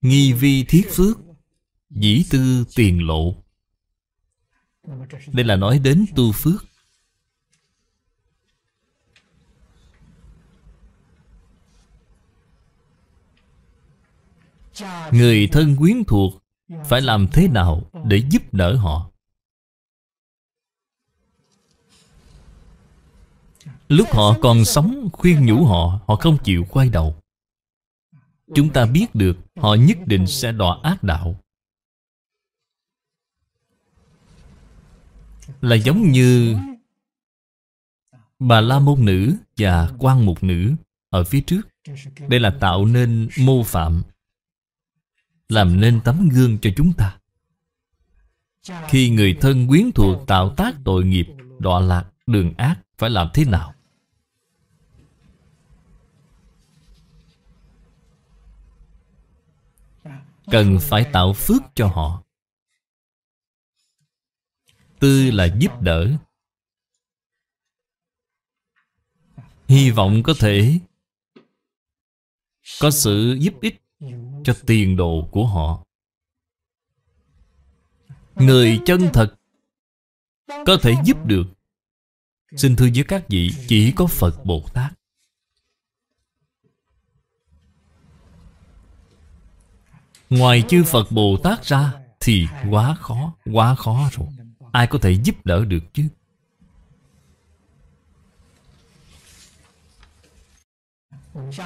Nghi vi thiết phước Dĩ tư tiền lộ Đây là nói đến tu phước Người thân quyến thuộc Phải làm thế nào để giúp đỡ họ Lúc họ còn sống khuyên nhủ họ Họ không chịu quay đầu Chúng ta biết được Họ nhất định sẽ đọa ác đạo Là giống như Bà La Môn Nữ và quan Mục Nữ Ở phía trước Đây là tạo nên mô phạm Làm nên tấm gương cho chúng ta Khi người thân quyến thuộc tạo tác tội nghiệp Đọa lạc, đường ác Phải làm thế nào cần phải tạo phước cho họ tư là giúp đỡ hy vọng có thể có sự giúp ích cho tiền đồ của họ người chân thật có thể giúp được xin thưa với các vị chỉ có phật bồ tát Ngoài chư Phật Bồ Tát ra Thì quá khó, quá khó rồi Ai có thể giúp đỡ được chứ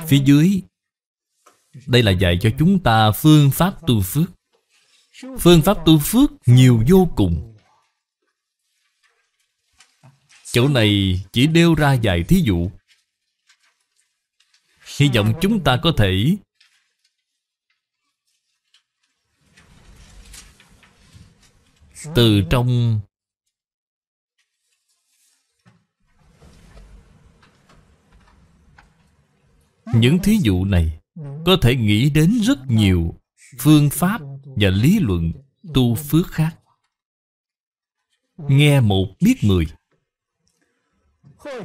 Phía dưới Đây là dạy cho chúng ta phương pháp tu phước Phương pháp tu phước nhiều vô cùng Chỗ này chỉ đeo ra vài thí dụ Hy vọng chúng ta có thể từ trong những thí dụ này có thể nghĩ đến rất nhiều phương pháp và lý luận tu phước khác nghe một biết mười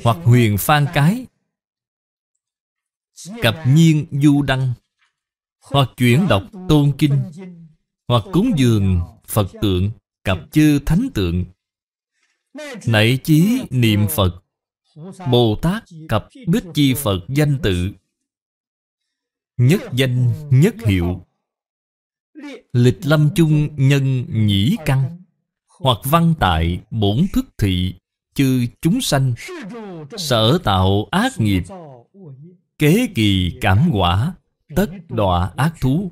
hoặc huyền phan cái cập nhiên du đăng hoặc chuyển đọc tôn kinh hoặc cúng dường phật tượng cặp chư thánh tượng Nảy chí niệm Phật Bồ Tát cặp Bích Chi Phật danh tự Nhất danh nhất hiệu Lịch lâm chung nhân nhĩ căn Hoặc văn tại bổn thức thị Chư chúng sanh Sở tạo ác nghiệp Kế kỳ cảm quả Tất đọa ác thú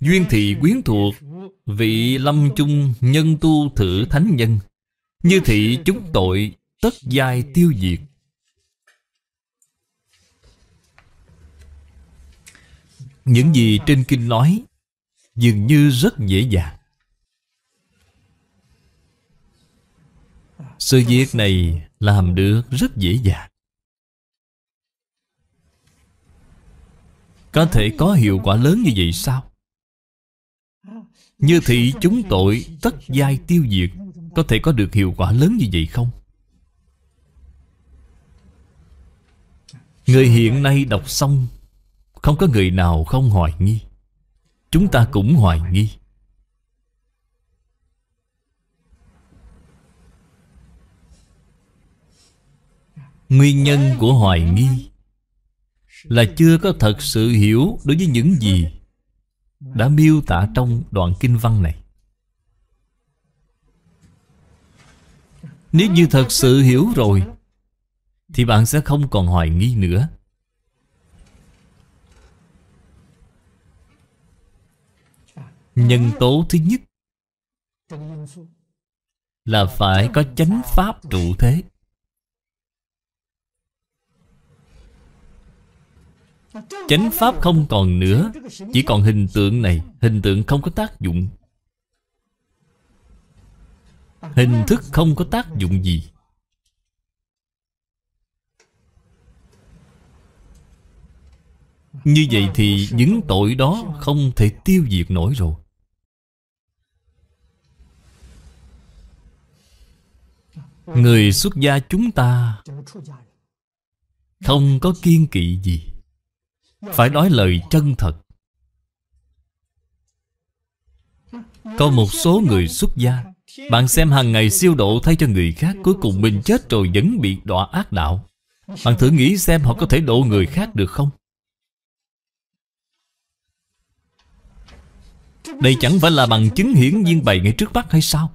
Duyên thị quyến thuộc Vị lâm chung nhân tu thử thánh nhân Như thị chúng tội tất giai tiêu diệt Những gì trên kinh nói Dường như rất dễ dàng Sự việc này làm được rất dễ dàng Có thể có hiệu quả lớn như vậy sao? Như thị chúng tội tất giai tiêu diệt Có thể có được hiệu quả lớn như vậy không? Người hiện nay đọc xong Không có người nào không hoài nghi Chúng ta cũng hoài nghi Nguyên nhân của hoài nghi Là chưa có thật sự hiểu đối với những gì đã miêu tả trong đoạn kinh văn này Nếu như thật sự hiểu rồi Thì bạn sẽ không còn hoài nghi nữa Nhân tố thứ nhất Là phải có chánh pháp trụ thế Chánh Pháp không còn nữa Chỉ còn hình tượng này Hình tượng không có tác dụng Hình thức không có tác dụng gì Như vậy thì những tội đó không thể tiêu diệt nổi rồi Người xuất gia chúng ta Không có kiên kỵ gì phải nói lời chân thật Có một số người xuất gia Bạn xem hàng ngày siêu độ thay cho người khác Cuối cùng mình chết rồi vẫn bị đọa ác đạo Bạn thử nghĩ xem họ có thể độ người khác được không Đây chẳng phải là bằng chứng hiển nhiên bày ngay trước mắt hay sao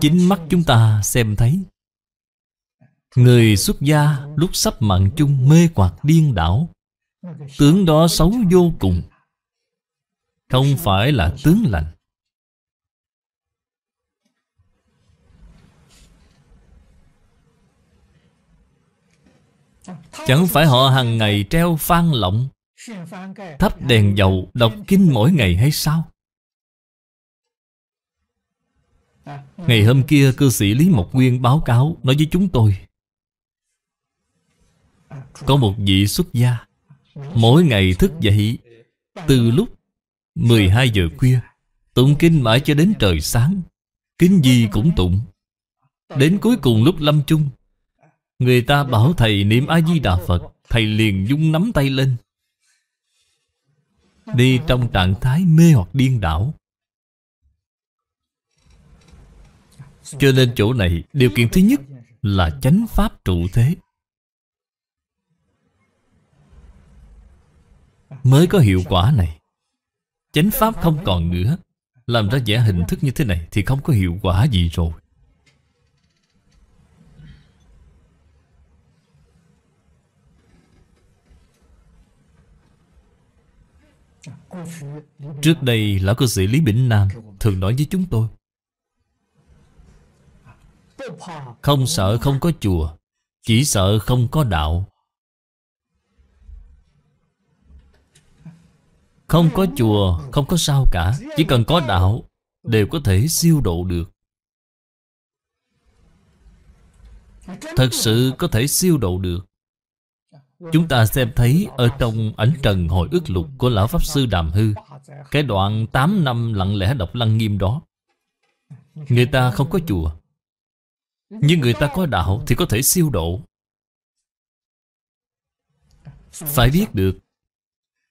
Chính mắt chúng ta xem thấy Người xuất gia lúc sắp mạng chung mê quạt điên đảo Tướng đó xấu vô cùng Không phải là tướng lành Chẳng phải họ hàng ngày treo phan lọng Thắp đèn dầu đọc kinh mỗi ngày hay sao Ngày hôm kia cư sĩ Lý Mộc Nguyên báo cáo Nói với chúng tôi có một vị xuất gia Mỗi ngày thức dậy Từ lúc 12 giờ khuya Tụng kinh mãi cho đến trời sáng Kinh gì cũng tụng Đến cuối cùng lúc lâm chung Người ta bảo thầy niệm A-di-đà Phật Thầy liền dung nắm tay lên Đi trong trạng thái mê hoặc điên đảo Cho nên chỗ này Điều kiện thứ nhất là chánh pháp trụ thế mới có hiệu quả này chánh pháp không còn nữa làm ra vẻ hình thức như thế này thì không có hiệu quả gì rồi Trước đây Lão cư sĩ Lý Bỉnh Nam Thường nói với chúng tôi Không sợ không có chùa Chỉ sợ không có đạo Không có chùa, không có sao cả Chỉ cần có đạo Đều có thể siêu độ được Thật sự có thể siêu độ được Chúng ta xem thấy ở trong ảnh trần hồi ức lục của Lão Pháp Sư Đàm Hư Cái đoạn 8 năm lặng lẽ đọc lăng nghiêm đó Người ta không có chùa Nhưng người ta có đạo thì có thể siêu độ Phải biết được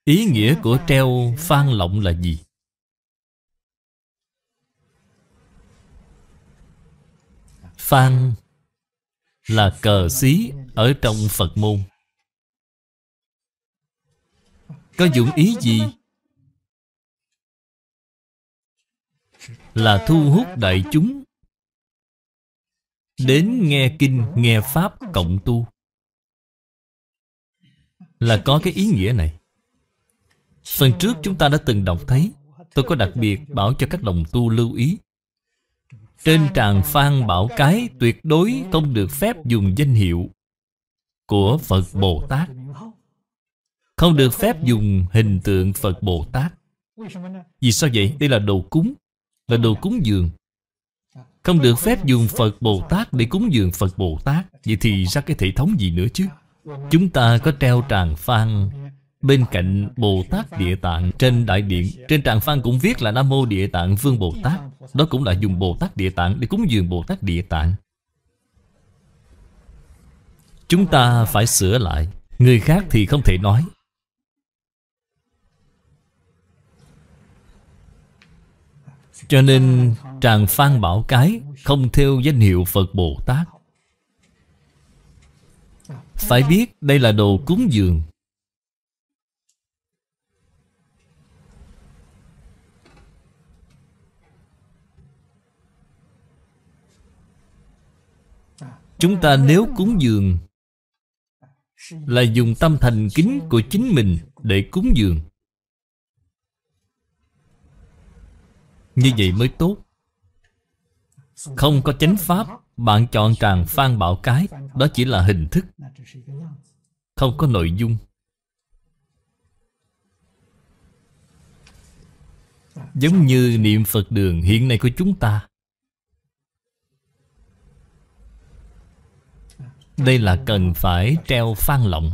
Ý nghĩa của treo phan lộng là gì? Phan là cờ xí ở trong Phật môn. Có dụng ý gì? Là thu hút đại chúng đến nghe kinh, nghe pháp cộng tu. Là có cái ý nghĩa này. Phần trước chúng ta đã từng đọc thấy Tôi có đặc biệt bảo cho các đồng tu lưu ý Trên tràng phan bảo cái tuyệt đối không được phép dùng danh hiệu của Phật Bồ Tát Không được phép dùng hình tượng Phật Bồ Tát Vì sao vậy? Đây là đồ cúng Là đồ cúng dường Không được phép dùng Phật Bồ Tát để cúng dường Phật Bồ Tát Vậy thì ra cái hệ thống gì nữa chứ? Chúng ta có treo tràng phan Bên cạnh Bồ Tát Địa Tạng Trên Đại Điện Trên Tràng Phan cũng viết là Nam Mô Địa Tạng Vương Bồ Tát Đó cũng là dùng Bồ Tát Địa Tạng Để cúng dường Bồ Tát Địa Tạng Chúng ta phải sửa lại Người khác thì không thể nói Cho nên tràng phan bảo cái Không theo danh hiệu Phật Bồ Tát Phải biết đây là đồ cúng dường Chúng ta nếu cúng dường Là dùng tâm thành kính của chính mình Để cúng dường Như vậy mới tốt Không có chánh pháp Bạn chọn tràng phan bạo cái Đó chỉ là hình thức Không có nội dung Giống như niệm Phật đường hiện nay của chúng ta Đây là cần phải treo phan lọng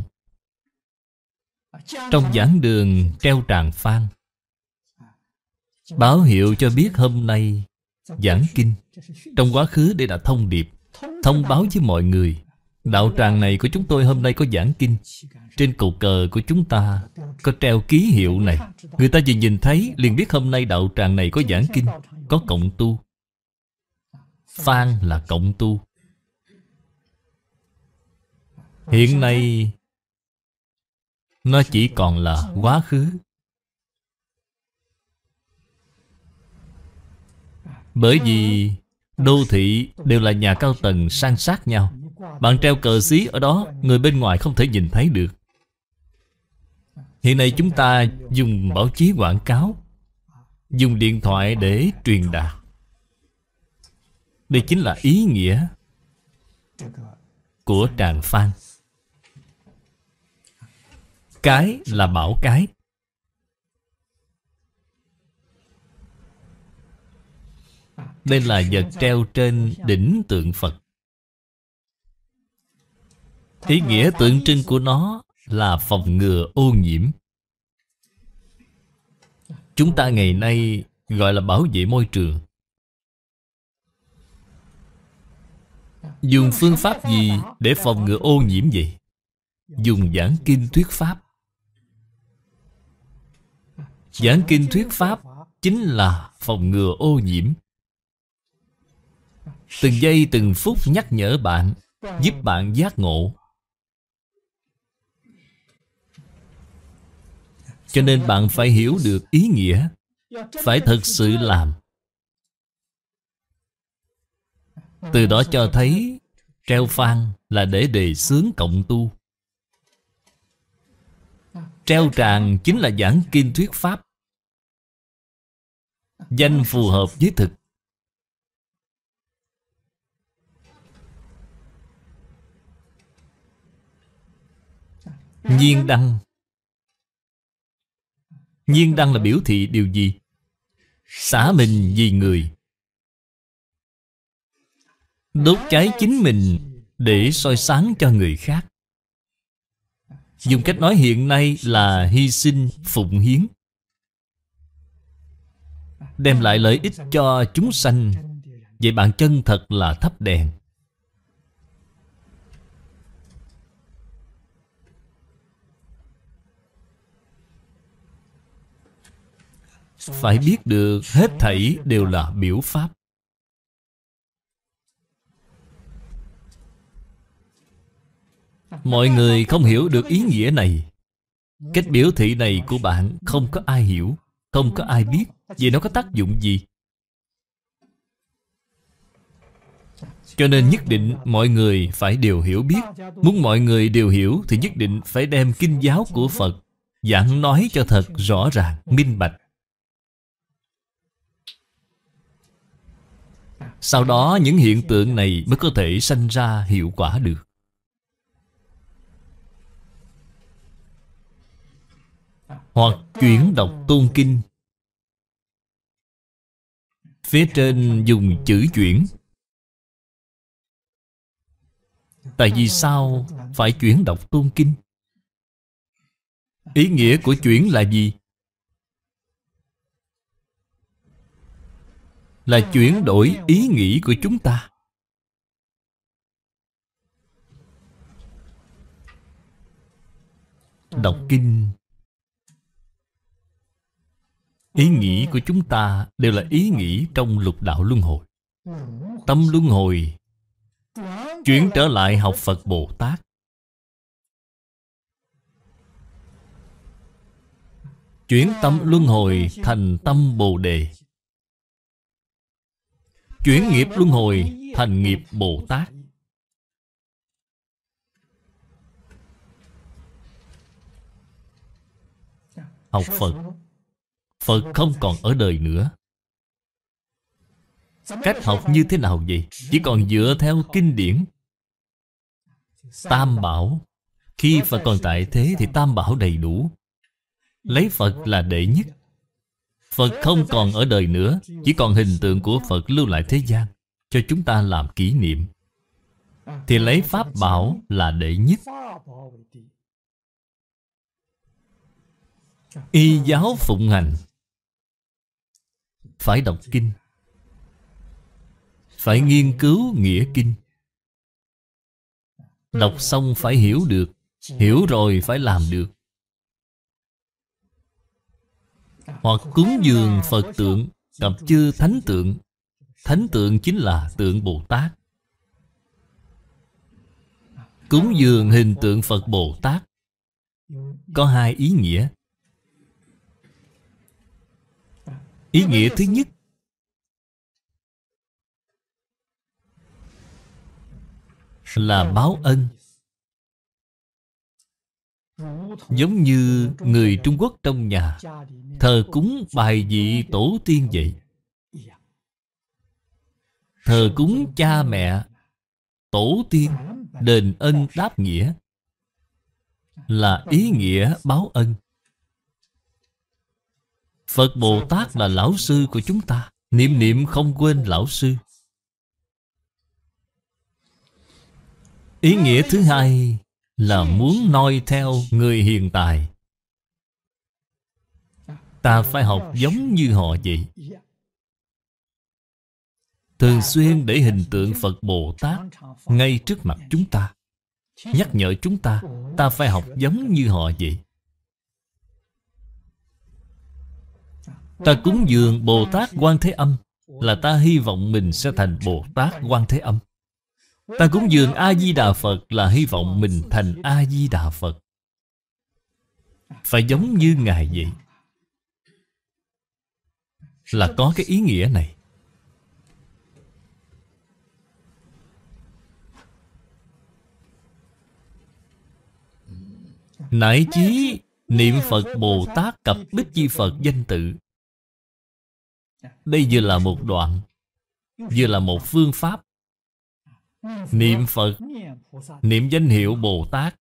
Trong giảng đường treo tràng phan Báo hiệu cho biết hôm nay Giảng kinh Trong quá khứ đây là thông điệp Thông báo với mọi người Đạo tràng này của chúng tôi hôm nay có giảng kinh Trên cột cờ của chúng ta Có treo ký hiệu này Người ta vừa nhìn thấy liền biết hôm nay đạo tràng này có giảng kinh Có cộng tu Phan là cộng tu hiện nay nó chỉ còn là quá khứ bởi vì đô thị đều là nhà cao tầng san sát nhau bạn treo cờ xí ở đó người bên ngoài không thể nhìn thấy được hiện nay chúng ta dùng báo chí quảng cáo dùng điện thoại để truyền đạt đây chính là ý nghĩa của tràng phan cái là bảo cái đây là vật treo trên đỉnh tượng phật ý nghĩa tượng trưng của nó là phòng ngừa ô nhiễm chúng ta ngày nay gọi là bảo vệ môi trường dùng phương pháp gì để phòng ngừa ô nhiễm vậy dùng giảng kinh thuyết pháp Giảng kinh thuyết Pháp Chính là phòng ngừa ô nhiễm Từng giây từng phút nhắc nhở bạn Giúp bạn giác ngộ Cho nên bạn phải hiểu được ý nghĩa Phải thật sự làm Từ đó cho thấy Treo phan là để đề xướng cộng tu Treo tràng chính là giảng kinh thuyết pháp Danh phù hợp với thực Nhiên đăng Nhiên đăng là biểu thị điều gì? Xả mình vì người Đốt cháy chính mình để soi sáng cho người khác Dùng cách nói hiện nay là hy sinh, phụng hiến Đem lại lợi ích cho chúng sanh Vậy bạn chân thật là thấp đèn Phải biết được hết thảy đều là biểu pháp Mọi người không hiểu được ý nghĩa này Cách biểu thị này của bạn không có ai hiểu Không có ai biết Vì nó có tác dụng gì Cho nên nhất định mọi người phải đều hiểu biết Muốn mọi người đều hiểu Thì nhất định phải đem kinh giáo của Phật Giảng nói cho thật rõ ràng, minh bạch Sau đó những hiện tượng này mới có thể sanh ra hiệu quả được hoặc chuyển đọc tôn kinh phía trên dùng chữ chuyển tại vì sao phải chuyển đọc tôn kinh ý nghĩa của chuyển là gì là chuyển đổi ý nghĩ của chúng ta đọc kinh Ý nghĩ của chúng ta đều là ý nghĩ trong lục đạo luân hồi Tâm luân hồi Chuyển trở lại học Phật Bồ Tát Chuyển tâm luân hồi thành tâm Bồ Đề Chuyển nghiệp luân hồi thành nghiệp Bồ Tát Học Phật Phật không còn ở đời nữa Cách học như thế nào vậy? Chỉ còn dựa theo kinh điển Tam bảo Khi Phật còn tại thế thì tam bảo đầy đủ Lấy Phật là đệ nhất Phật không còn ở đời nữa Chỉ còn hình tượng của Phật lưu lại thế gian Cho chúng ta làm kỷ niệm Thì lấy Pháp bảo là đệ nhất Y giáo phụng hành phải đọc kinh Phải nghiên cứu nghĩa kinh Đọc xong phải hiểu được Hiểu rồi phải làm được Hoặc cúng dường Phật tượng Cặp chư thánh tượng Thánh tượng chính là tượng Bồ Tát Cúng dường hình tượng Phật Bồ Tát Có hai ý nghĩa ý nghĩa thứ nhất là báo ân giống như người trung quốc trong nhà thờ cúng bài vị tổ tiên vậy thờ cúng cha mẹ tổ tiên đền ân đáp nghĩa là ý nghĩa báo ân Phật Bồ Tát là lão sư của chúng ta Niệm niệm không quên lão sư Ý nghĩa thứ hai là muốn noi theo người hiện tại Ta phải học giống như họ vậy Thường xuyên để hình tượng Phật Bồ Tát Ngay trước mặt chúng ta Nhắc nhở chúng ta Ta phải học giống như họ vậy Ta cúng dường Bồ Tát Quan Thế Âm Là ta hy vọng mình sẽ thành Bồ Tát Quan Thế Âm Ta cúng dường A-di-đà Phật Là hy vọng mình thành A-di-đà Phật Phải giống như Ngài vậy Là có cái ý nghĩa này Nải chí niệm Phật Bồ Tát Cập Bích Chi Phật danh tự đây vừa là một đoạn Vừa là một phương pháp Niệm Phật Niệm danh hiệu Bồ Tát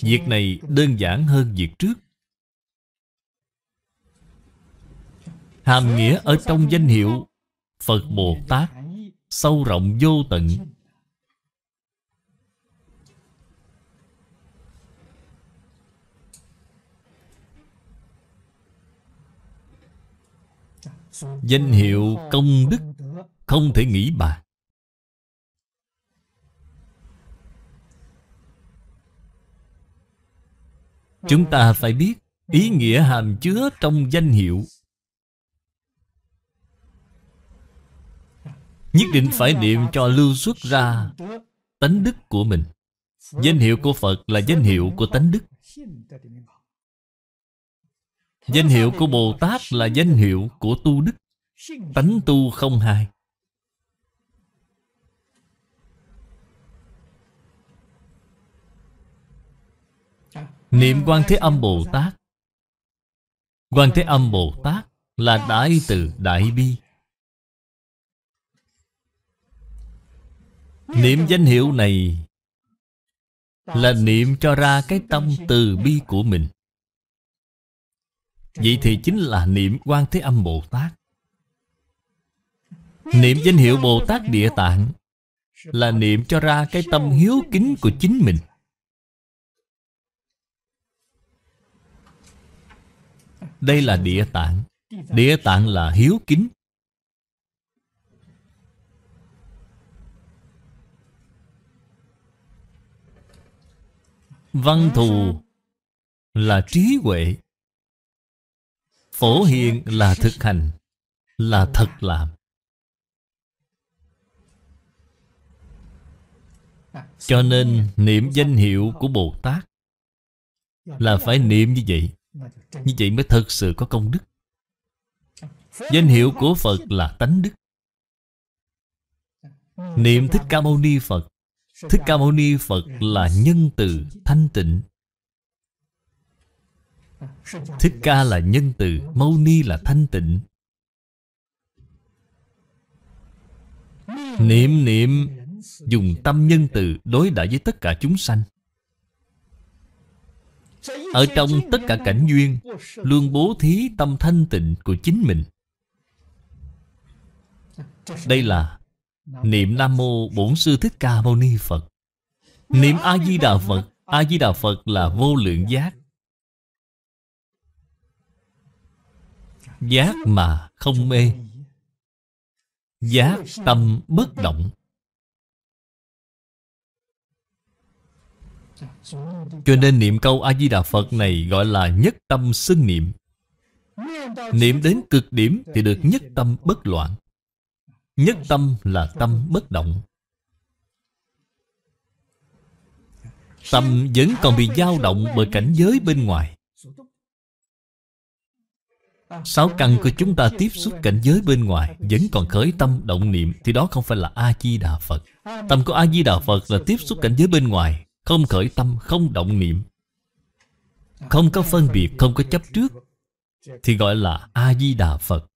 Việc này đơn giản hơn việc trước Hàm nghĩa ở trong danh hiệu Phật Bồ Tát Sâu rộng vô tận Danh hiệu công đức Không thể nghĩ bàn Chúng ta phải biết Ý nghĩa hàm chứa trong danh hiệu Nhất định phải niệm cho lưu xuất ra Tánh đức của mình Danh hiệu của Phật là danh hiệu của tánh đức Danh hiệu của Bồ Tát là danh hiệu của tu đức Tánh tu không hai Niệm Quan Thế Âm Bồ Tát Quan Thế Âm Bồ Tát là Đại Từ Đại Bi Niệm danh hiệu này Là niệm cho ra cái tâm từ bi của mình Vậy thì chính là niệm quan thế âm Bồ Tát Niệm danh hiệu Bồ Tát Địa Tạng Là niệm cho ra cái tâm hiếu kính của chính mình Đây là địa tạng Địa tạng là hiếu kính Văn thù là trí huệ Phổ hiện là thực hành Là thật làm Cho nên niệm danh hiệu của Bồ Tát Là phải niệm như vậy Như vậy mới thật sự có công đức Danh hiệu của Phật là tánh đức Niệm Thích Ca Mâu Ni Phật Thích Ca Mâu Ni Phật là nhân từ thanh tịnh Thích Ca là nhân từ Mâu Ni là thanh tịnh Niệm niệm Dùng tâm nhân từ đối đãi với tất cả chúng sanh Ở trong tất cả cảnh duyên Luôn bố thí tâm thanh tịnh của chính mình Đây là Niệm Nam Mô Bổn Sư Thích Ca Mâu Ni Phật Niệm A-di-đà Phật A-di-đà Phật là vô lượng giác Giác mà không mê Giác tâm bất động Cho nên niệm câu A-di-đà Phật này gọi là nhất tâm xưng niệm Niệm đến cực điểm thì được nhất tâm bất loạn Nhất tâm là tâm bất động Tâm vẫn còn bị dao động bởi cảnh giới bên ngoài Sáu căn của chúng ta tiếp xúc cảnh giới bên ngoài Vẫn còn khởi tâm động niệm Thì đó không phải là A-di-đà Phật Tâm của A-di-đà Phật là tiếp xúc cảnh giới bên ngoài Không khởi tâm, không động niệm Không có phân biệt, không có chấp trước Thì gọi là A-di-đà Phật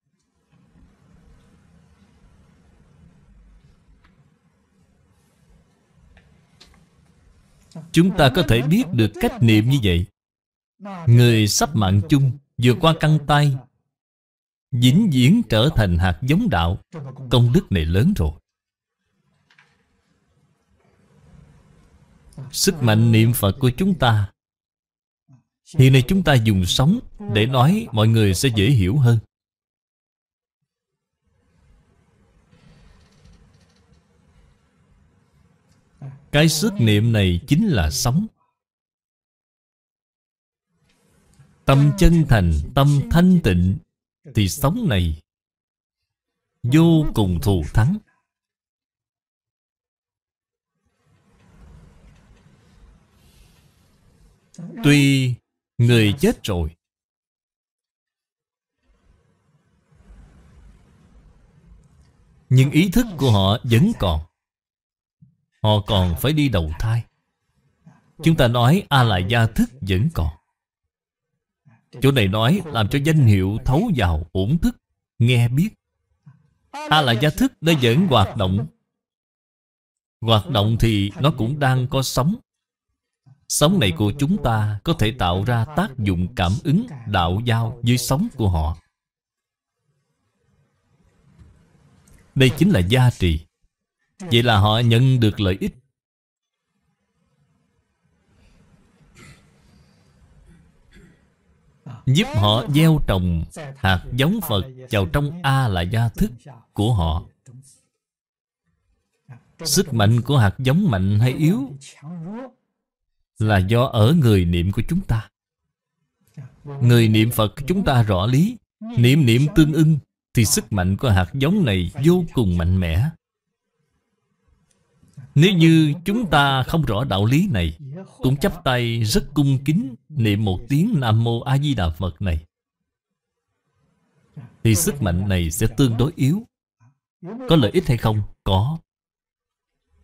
Chúng ta có thể biết được cách niệm như vậy Người sắp mạng chung Vừa qua căng tay dính viễn trở thành hạt giống đạo công đức này lớn rồi sức mạnh niệm phật của chúng ta hiện nay chúng ta dùng sống để nói mọi người sẽ dễ hiểu hơn cái sức niệm này chính là sống tâm chân thành tâm thanh tịnh thì sống này vô cùng thù thắng tuy người chết rồi nhưng ý thức của họ vẫn còn họ còn phải đi đầu thai chúng ta nói a la gia thức vẫn còn Chỗ này nói làm cho danh hiệu thấu vào ổn thức Nghe biết A là gia thức nó vẫn hoạt động Hoạt động thì nó cũng đang có sống Sống này của chúng ta có thể tạo ra tác dụng cảm ứng đạo giao với sống của họ Đây chính là giá trị Vậy là họ nhận được lợi ích Giúp họ gieo trồng hạt giống Phật vào trong A là gia thức của họ Sức mạnh của hạt giống mạnh hay yếu Là do ở người niệm của chúng ta Người niệm Phật chúng ta rõ lý Niệm niệm tương ưng Thì sức mạnh của hạt giống này vô cùng mạnh mẽ nếu như chúng ta không rõ đạo lý này Cũng chấp tay rất cung kính Niệm một tiếng Nam Mô A Di Đà Phật này Thì sức mạnh này sẽ tương đối yếu Có lợi ích hay không? Có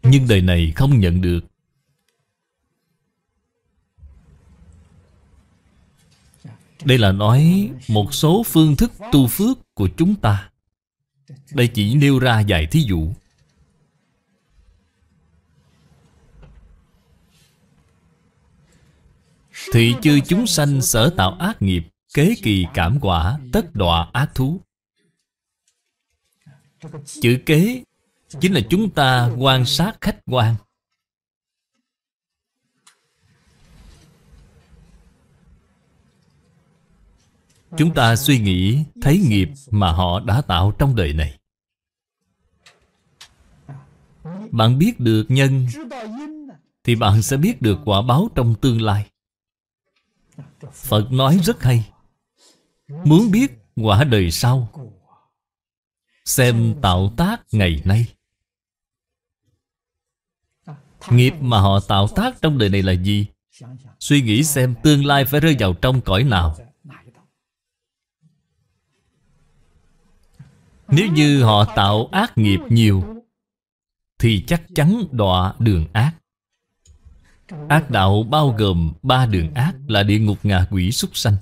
Nhưng đời này không nhận được Đây là nói một số phương thức tu phước của chúng ta Đây chỉ nêu ra vài thí dụ Thị chư chúng sanh sở tạo ác nghiệp Kế kỳ cảm quả tất đọa ác thú Chữ kế Chính là chúng ta quan sát khách quan Chúng ta suy nghĩ thấy nghiệp mà họ đã tạo trong đời này Bạn biết được nhân Thì bạn sẽ biết được quả báo trong tương lai Phật nói rất hay Muốn biết quả đời sau Xem tạo tác ngày nay Nghiệp mà họ tạo tác trong đời này là gì? Suy nghĩ xem tương lai phải rơi vào trong cõi nào Nếu như họ tạo ác nghiệp nhiều Thì chắc chắn đọa đường ác Ác đạo bao gồm ba đường ác là địa ngục ngạ quỷ súc sanh.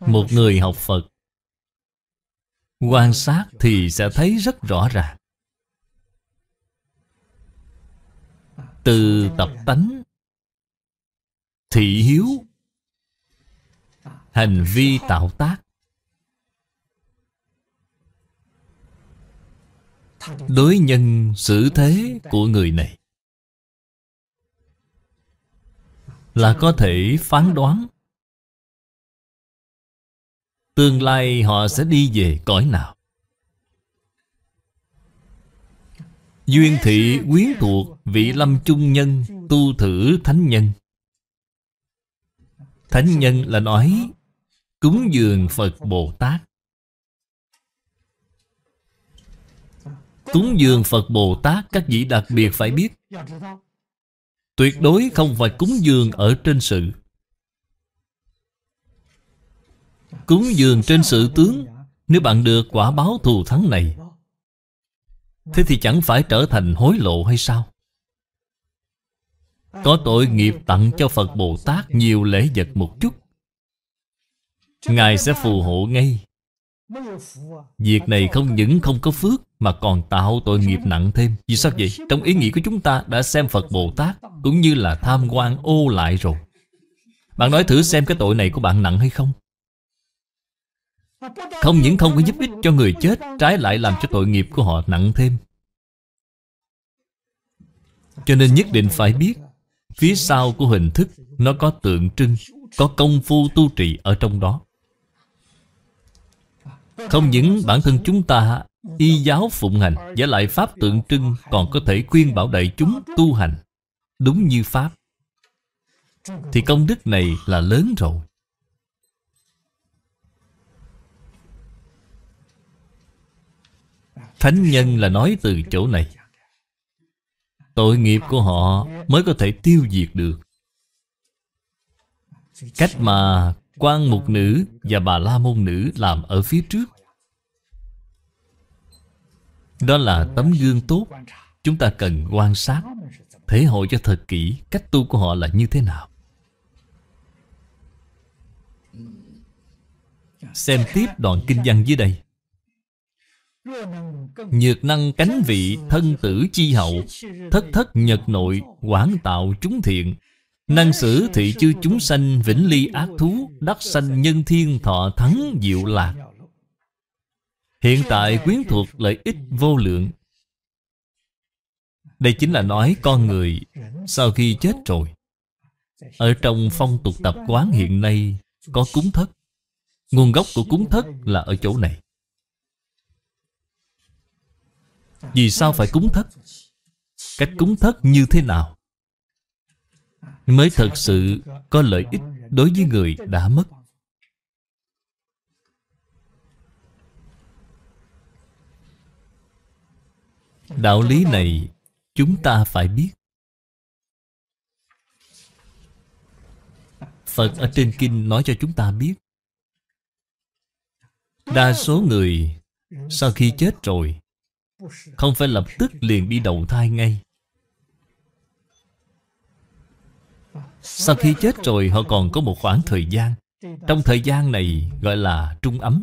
Một người học Phật Quan sát thì sẽ thấy rất rõ ràng Từ tập tánh Thị hiếu hành vi tạo tác đối nhân xử thế của người này là có thể phán đoán tương lai họ sẽ đi về cõi nào duyên thị quyến thuộc vị lâm trung nhân tu thử thánh nhân thánh nhân là nói Cúng dường Phật Bồ Tát Cúng dường Phật Bồ Tát các vị đặc biệt phải biết Tuyệt đối không phải cúng dường ở trên sự Cúng dường trên sự tướng Nếu bạn được quả báo thù thắng này Thế thì chẳng phải trở thành hối lộ hay sao Có tội nghiệp tặng cho Phật Bồ Tát nhiều lễ vật một chút Ngài sẽ phù hộ ngay à? Việc này không những không có phước Mà còn tạo tội nghiệp nặng thêm Vì sao vậy? Trong ý nghĩ của chúng ta đã xem Phật Bồ Tát Cũng như là tham quan ô lại rồi Bạn nói thử xem cái tội này của bạn nặng hay không? Không những không có giúp ích cho người chết Trái lại làm cho tội nghiệp của họ nặng thêm Cho nên nhất định phải biết Phía sau của hình thức Nó có tượng trưng Có công phu tu trì ở trong đó không những bản thân chúng ta y giáo phụng hành Giả lại Pháp tượng trưng còn có thể khuyên bảo đại chúng tu hành Đúng như Pháp Thì công đức này là lớn rồi Thánh nhân là nói từ chỗ này Tội nghiệp của họ mới có thể tiêu diệt được Cách mà quan mục nữ và bà la môn nữ làm ở phía trước đó là tấm gương tốt chúng ta cần quan sát thể hội cho thật kỹ cách tu của họ là như thế nào xem tiếp đoạn kinh văn dưới đây Nhược năng cánh vị thân tử chi hậu Thất thất nhật nội Quảng tạo chúng thiện Năng sử thị chư chúng sanh vĩnh ly ác thú Đắc sanh nhân thiên thọ thắng diệu lạc Hiện tại quyến thuộc lợi ích vô lượng Đây chính là nói con người Sau khi chết rồi Ở trong phong tục tập quán hiện nay Có cúng thất Nguồn gốc của cúng thất là ở chỗ này Vì sao phải cúng thất? Cách cúng thất như thế nào? mới thật sự có lợi ích đối với người đã mất đạo lý này chúng ta phải biết phật ở trên kinh nói cho chúng ta biết đa số người sau khi chết rồi không phải lập tức liền đi đầu thai ngay Sau khi chết rồi họ còn có một khoảng thời gian Trong thời gian này gọi là trung ấm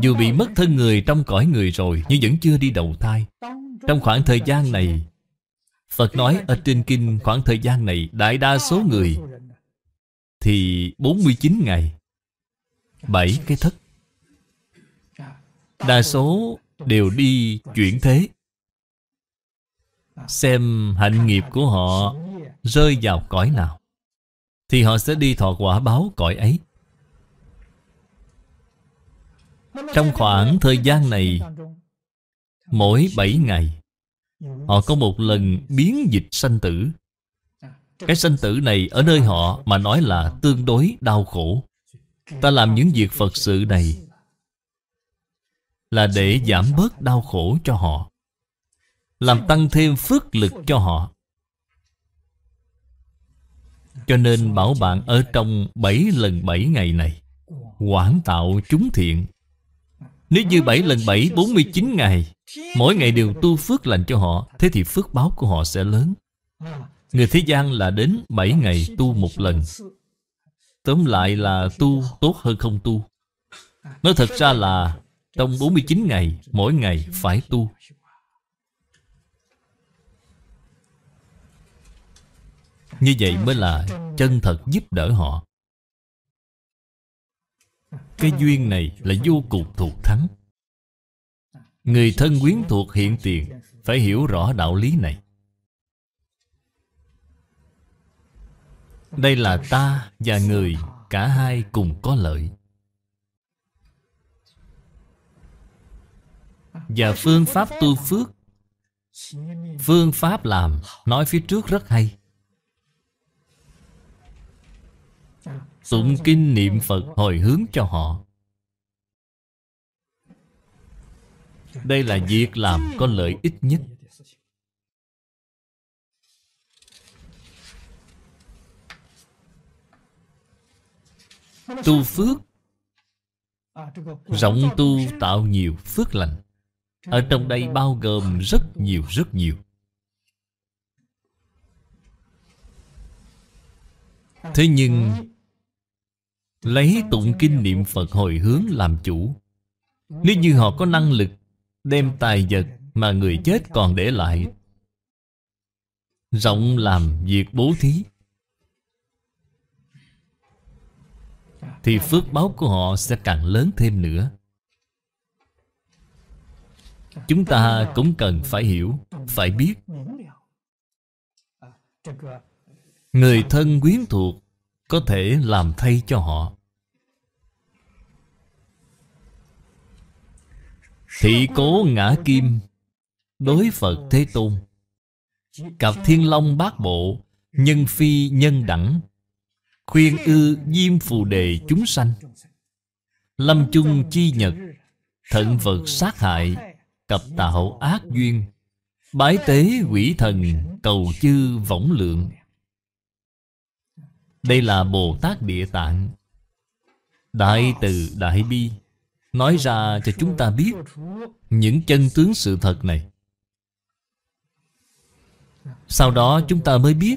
Dù bị mất thân người trong cõi người rồi Nhưng vẫn chưa đi đầu thai Trong khoảng thời gian này Phật nói ở trên kinh khoảng thời gian này Đại đa số người Thì 49 ngày 7 cái thất Đa số đều đi chuyển thế Xem hạnh nghiệp của họ rơi vào cõi nào Thì họ sẽ đi thọ quả báo cõi ấy Trong khoảng thời gian này Mỗi bảy ngày Họ có một lần biến dịch sanh tử Cái sanh tử này ở nơi họ mà nói là tương đối đau khổ Ta làm những việc Phật sự này Là để giảm bớt đau khổ cho họ làm tăng thêm phước lực cho họ Cho nên bảo bạn ở trong 7 lần 7 ngày này Quảng tạo chúng thiện Nếu như 7 lần 7 49 ngày Mỗi ngày đều tu phước lành cho họ Thế thì phước báo của họ sẽ lớn Người thế gian là đến 7 ngày tu một lần Tóm lại là tu tốt hơn không tu Nó thật ra là Trong 49 ngày Mỗi ngày phải tu Như vậy mới là chân thật giúp đỡ họ Cái duyên này là vô cùng thuộc thắng Người thân quyến thuộc hiện tiền Phải hiểu rõ đạo lý này Đây là ta và người Cả hai cùng có lợi Và phương pháp tu phước Phương pháp làm Nói phía trước rất hay tụng kinh niệm Phật hồi hướng cho họ Đây là việc làm có lợi ích nhất Tu phước Rộng tu tạo nhiều phước lành Ở trong đây bao gồm rất nhiều rất nhiều Thế nhưng Lấy tụng kinh niệm Phật hồi hướng làm chủ Nếu như họ có năng lực Đem tài vật mà người chết còn để lại Rộng làm việc bố thí Thì phước báo của họ sẽ càng lớn thêm nữa Chúng ta cũng cần phải hiểu Phải biết Người thân quyến thuộc có thể làm thay cho họ thị cố ngã kim đối phật thế tôn cặp thiên long bát bộ nhân phi nhân đẳng khuyên ư diêm phù đề chúng sanh lâm chung chi nhật thận vật sát hại cặp tạo ác duyên bái tế quỷ thần cầu chư võng lượng đây là Bồ Tát Địa Tạng Đại từ Đại Bi Nói ra cho chúng ta biết Những chân tướng sự thật này Sau đó chúng ta mới biết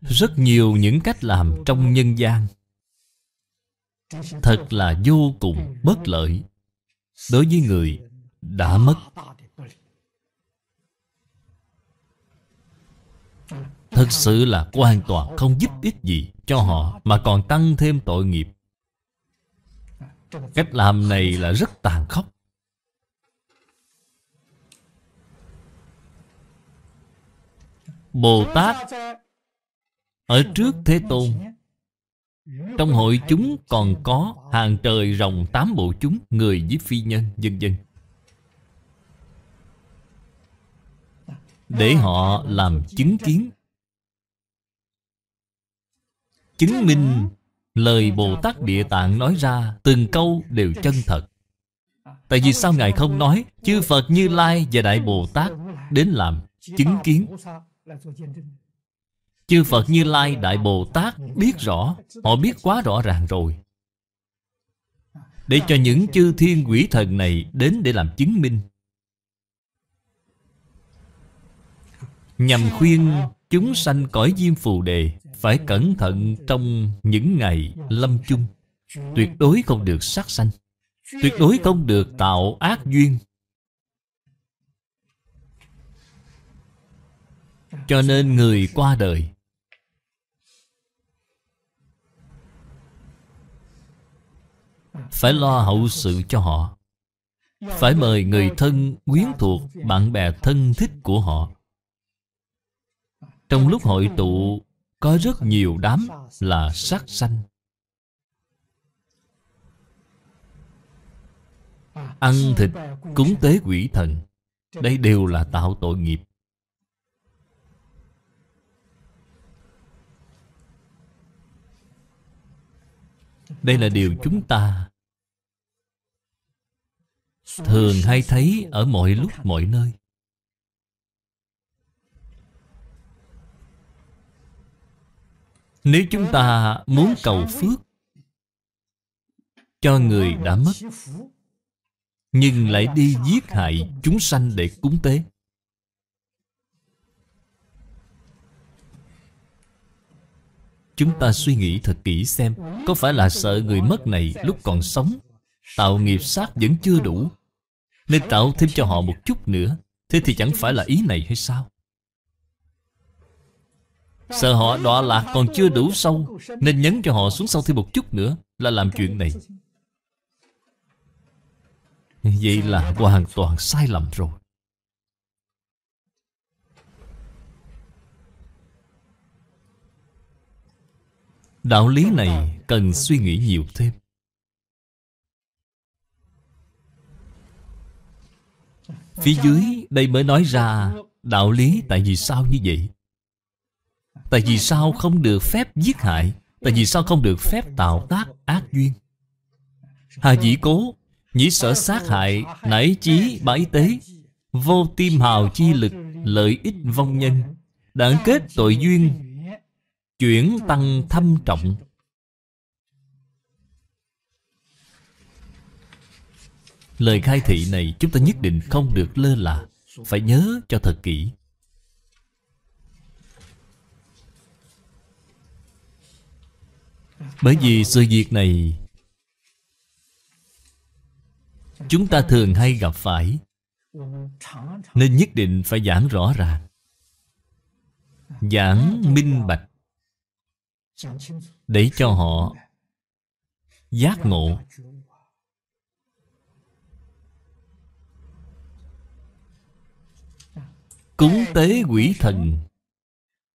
Rất nhiều những cách làm trong nhân gian Thật là vô cùng bất lợi Đối với người đã mất Thật sự là hoàn toàn không giúp ích gì cho họ mà còn tăng thêm tội nghiệp. Cách làm này là rất tàn khốc. Bồ Tát ở trước Thế Tôn trong hội chúng còn có hàng trời rồng tám bộ chúng người với phi nhân dân dân để họ làm chứng kiến chứng minh lời Bồ Tát Địa Tạng nói ra từng câu đều chân thật. À, Tại vì sao Ngài không nói chư Phật Như Lai và Đại Bồ Tát đến làm chứng kiến? Chư Phật Như Lai Đại Bồ Tát biết rõ, họ biết quá rõ ràng rồi. Để à, cho những chư thiên quỷ thần này đến để làm chứng minh. Nhằm khuyên chúng sanh cõi diêm phù đề phải cẩn thận trong những ngày lâm chung Tuyệt đối không được sát sanh Tuyệt đối không được tạo ác duyên Cho nên người qua đời Phải lo hậu sự cho họ Phải mời người thân quyến thuộc Bạn bè thân thích của họ Trong lúc hội tụ có rất nhiều đám là sát sanh ăn thịt cúng tế quỷ thần đây đều là tạo tội nghiệp đây là điều chúng ta thường hay thấy ở mọi lúc mọi nơi Nếu chúng ta muốn cầu phước Cho người đã mất Nhưng lại đi giết hại chúng sanh để cúng tế Chúng ta suy nghĩ thật kỹ xem Có phải là sợ người mất này lúc còn sống Tạo nghiệp sát vẫn chưa đủ Nên tạo thêm cho họ một chút nữa Thế thì chẳng phải là ý này hay sao Sợ họ đọa lạc còn chưa đủ sâu Nên nhấn cho họ xuống sâu thêm một chút nữa Là làm chuyện này Vậy là hoàn toàn sai lầm rồi Đạo lý này cần suy nghĩ nhiều thêm Phía dưới đây mới nói ra đạo lý tại vì sao như vậy Tại vì sao không được phép giết hại Tại vì sao không được phép tạo tác ác duyên Hà dĩ cố Nhĩ sở sát hại Nảy chí bãi tế Vô tim hào chi lực Lợi ích vong nhân Đảng kết tội duyên Chuyển tăng thâm trọng Lời khai thị này chúng ta nhất định không được lơ là Phải nhớ cho thật kỹ Bởi vì sự việc này Chúng ta thường hay gặp phải Nên nhất định phải giảng rõ ràng Giảng minh bạch Để cho họ Giác ngộ Cúng tế quỷ thần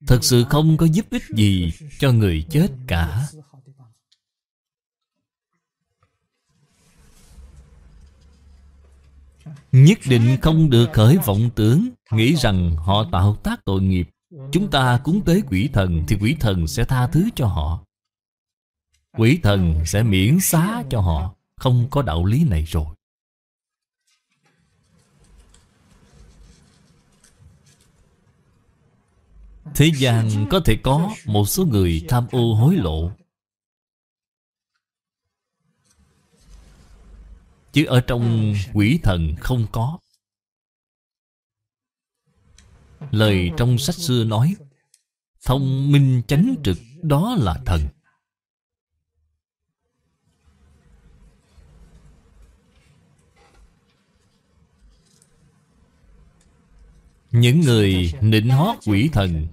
Thật sự không có giúp ích gì cho người chết cả Nhất định không được khởi vọng tưởng Nghĩ rằng họ tạo tác tội nghiệp Chúng ta cúng tế quỷ thần Thì quỷ thần sẽ tha thứ cho họ Quỷ thần sẽ miễn xá cho họ Không có đạo lý này rồi Thế gian có thể có một số người tham ô hối lộ Chứ ở trong quỷ thần không có Lời trong sách xưa nói Thông minh chánh trực đó là thần Những người nịnh hót quỷ thần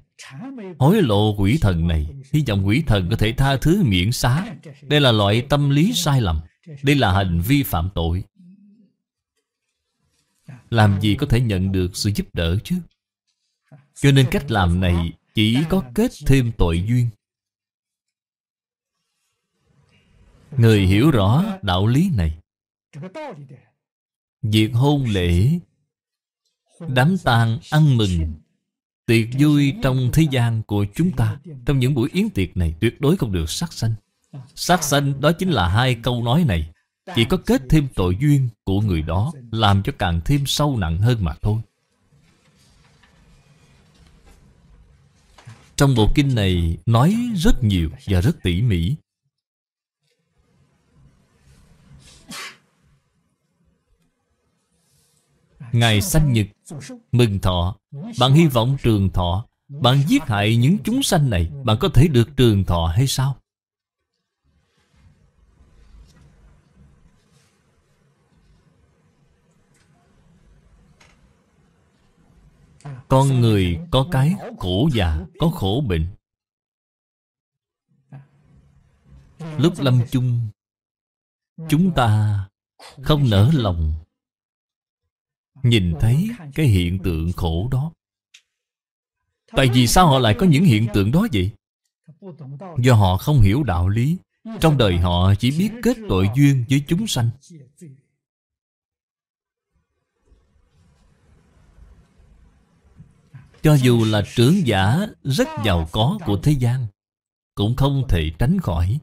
Hối lộ quỷ thần này Hy vọng quỷ thần có thể tha thứ miễn xá Đây là loại tâm lý sai lầm đây là hành vi phạm tội Làm gì có thể nhận được sự giúp đỡ chứ Cho nên cách làm này Chỉ có kết thêm tội duyên Người hiểu rõ đạo lý này Việc hôn lễ Đám tang ăn mừng Tiệc vui trong thế gian của chúng ta Trong những buổi yến tiệc này Tuyệt đối không được sát sanh Sát sanh đó chính là hai câu nói này Chỉ có kết thêm tội duyên của người đó Làm cho càng thêm sâu nặng hơn mà thôi Trong bộ kinh này nói rất nhiều và rất tỉ mỉ Ngày sanh nhật Mừng thọ Bạn hy vọng trường thọ Bạn giết hại những chúng sanh này Bạn có thể được trường thọ hay sao? con người có cái khổ già có khổ bệnh lúc lâm chung chúng ta không nỡ lòng nhìn thấy cái hiện tượng khổ đó tại vì sao họ lại có những hiện tượng đó vậy do họ không hiểu đạo lý trong đời họ chỉ biết kết tội duyên với chúng sanh Cho dù là trưởng giả rất giàu có của thế gian Cũng không thể tránh khỏi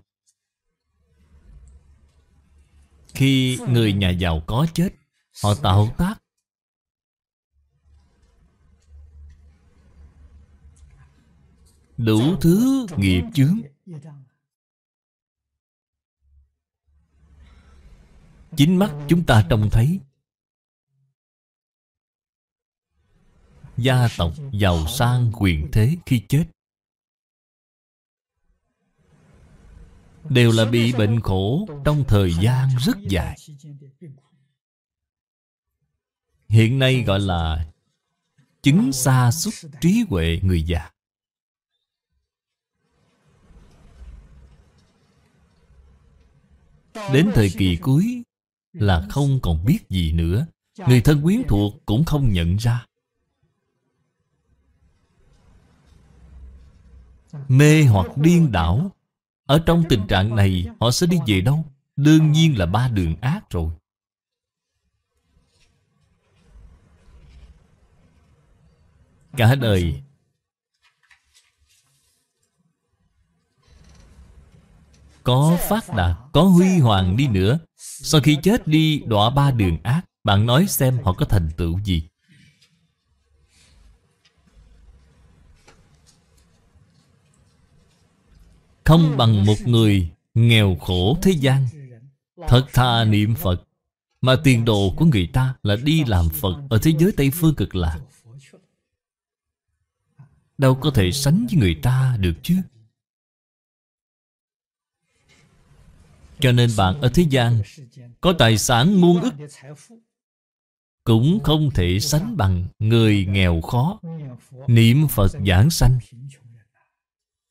Khi người nhà giàu có chết Họ tạo tác Đủ thứ nghiệp chướng Chính mắt chúng ta trông thấy gia tộc giàu sang quyền thế khi chết đều là bị bệnh khổ trong thời gian rất dài hiện nay gọi là chứng xa xúc trí huệ người già đến thời kỳ cuối là không còn biết gì nữa người thân quyến thuộc cũng không nhận ra mê hoặc điên đảo ở trong tình trạng này họ sẽ đi về đâu đương nhiên là ba đường ác rồi cả đời có phát đạt có huy hoàng đi nữa sau khi chết đi đọa ba đường ác bạn nói xem họ có thành tựu gì Không bằng một người nghèo khổ thế gian Thật thà niệm Phật Mà tiền đồ của người ta là đi làm Phật Ở thế giới Tây Phương cực lạc Đâu có thể sánh với người ta được chứ Cho nên bạn ở thế gian Có tài sản muôn ức Cũng không thể sánh bằng người nghèo khó Niệm Phật giảng sanh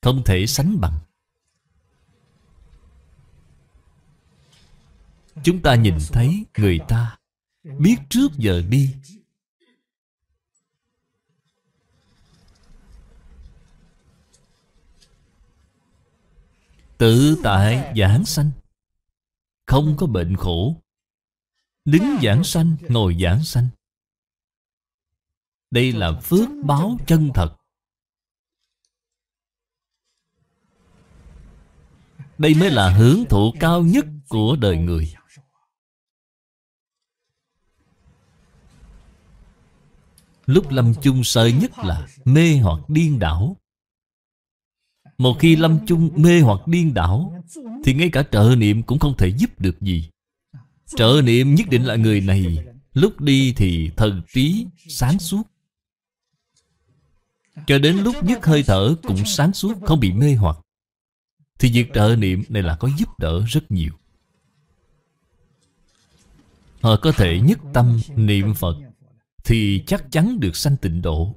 Không thể sánh bằng Chúng ta nhìn thấy người ta Biết trước giờ đi Tự tại giảng sanh Không có bệnh khổ Đứng giảng sanh, ngồi giảng sanh Đây là phước báo chân thật Đây mới là hưởng thụ cao nhất của đời người Lúc lâm chung sợ nhất là mê hoặc điên đảo Một khi lâm chung mê hoặc điên đảo Thì ngay cả trợ niệm cũng không thể giúp được gì Trợ niệm nhất định là người này Lúc đi thì thần trí sáng suốt Cho đến lúc nhất hơi thở cũng sáng suốt Không bị mê hoặc Thì việc trợ niệm này là có giúp đỡ rất nhiều Họ có thể nhất tâm niệm Phật thì chắc chắn được sanh tịnh độ.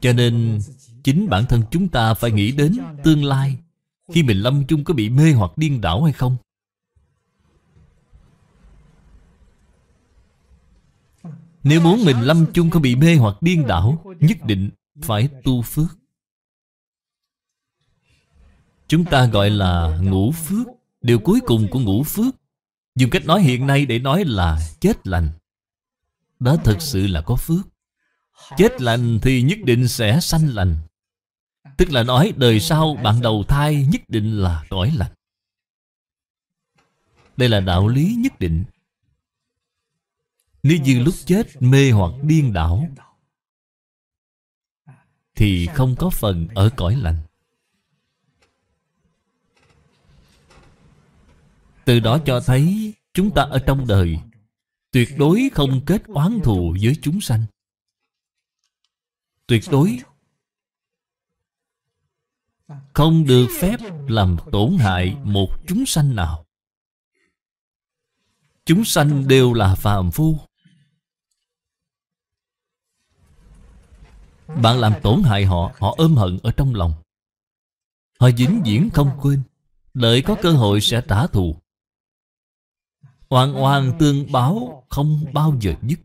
Cho nên chính bản thân chúng ta phải nghĩ đến tương lai khi mình lâm chung có bị mê hoặc điên đảo hay không. Nếu muốn mình lâm chung có bị mê hoặc điên đảo Nhất định phải tu phước Chúng ta gọi là ngũ phước Điều cuối cùng của ngũ phước Dùng cách nói hiện nay để nói là chết lành Đó thật sự là có phước Chết lành thì nhất định sẽ sanh lành Tức là nói đời sau bạn đầu thai nhất định là cõi lành Đây là đạo lý nhất định Nếu như lúc chết mê hoặc điên đảo Thì không có phần ở cõi lành Từ đó cho thấy chúng ta ở trong đời Tuyệt đối không kết oán thù với chúng sanh Tuyệt đối Không được phép làm tổn hại một chúng sanh nào Chúng sanh đều là phàm phu Bạn làm tổn hại họ Họ ôm hận ở trong lòng Họ dính diễn không quên Đợi có cơ hội sẽ trả thù hoàn hoàn tương báo không bao giờ dứt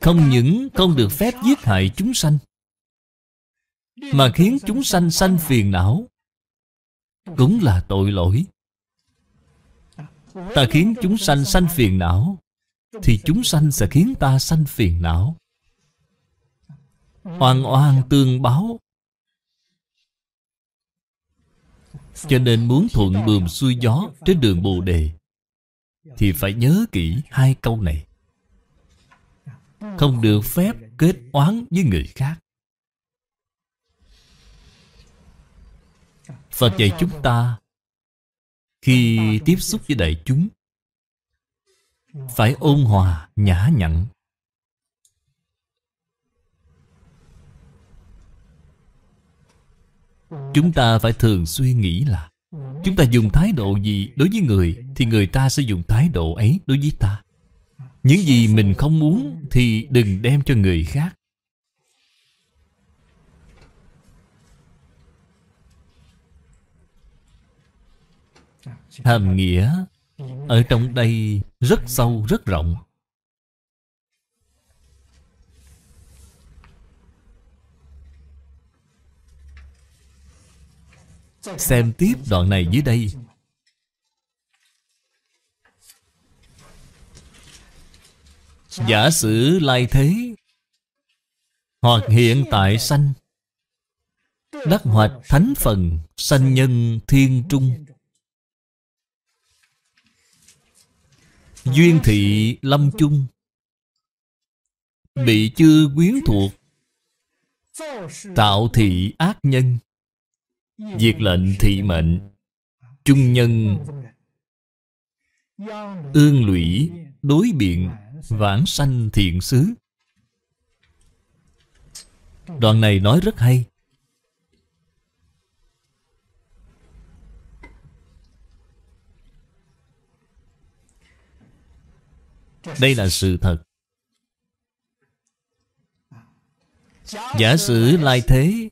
Không những không được phép giết hại chúng sanh Mà khiến chúng sanh sanh phiền não Cũng là tội lỗi Ta khiến chúng sanh sanh phiền não Thì chúng sanh sẽ khiến ta sanh phiền não hoàn oan tương báo Cho nên muốn thuận bườm xuôi gió Trên đường Bồ Đề Thì phải nhớ kỹ hai câu này Không được phép kết oán với người khác Phật dạy chúng ta Khi tiếp xúc với đại chúng Phải ôn hòa, nhã nhặn Chúng ta phải thường suy nghĩ là Chúng ta dùng thái độ gì đối với người Thì người ta sẽ dùng thái độ ấy đối với ta Những gì mình không muốn Thì đừng đem cho người khác Hàm nghĩa Ở trong đây rất sâu rất rộng Xem tiếp đoạn này dưới đây Giả sử lai thế Hoặc hiện tại sanh Đắc hoạch thánh phần Sanh nhân thiên trung Duyên thị lâm chung Bị chư quyến thuộc Tạo thị ác nhân Diệt lệnh thị mệnh Trung nhân Ương lũy Đối biện Vãng sanh thiện xứ Đoạn này nói rất hay Đây là sự thật Giả sử lai thế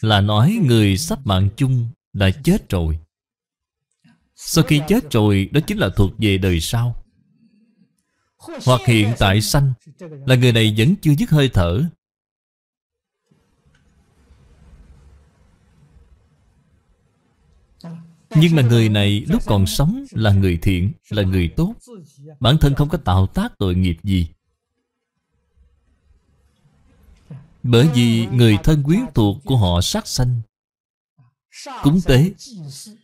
là nói người sắp mạng chung là chết rồi sau khi chết rồi đó chính là thuộc về đời sau hoặc hiện tại sanh là người này vẫn chưa dứt hơi thở nhưng mà người này lúc còn sống là người thiện là người tốt bản thân không có tạo tác tội nghiệp gì Bởi vì người thân quyến thuộc của họ sát sanh Cúng tế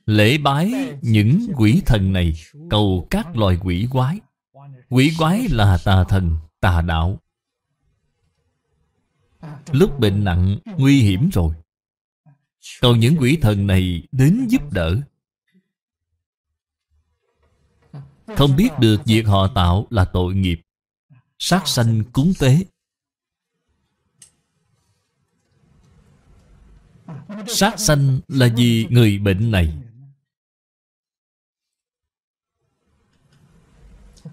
Lễ bái những quỷ thần này Cầu các loài quỷ quái Quỷ quái là tà thần, tà đạo Lúc bệnh nặng, nguy hiểm rồi cầu những quỷ thần này đến giúp đỡ Không biết được việc họ tạo là tội nghiệp Sát sanh cúng tế Sát sanh là vì người bệnh này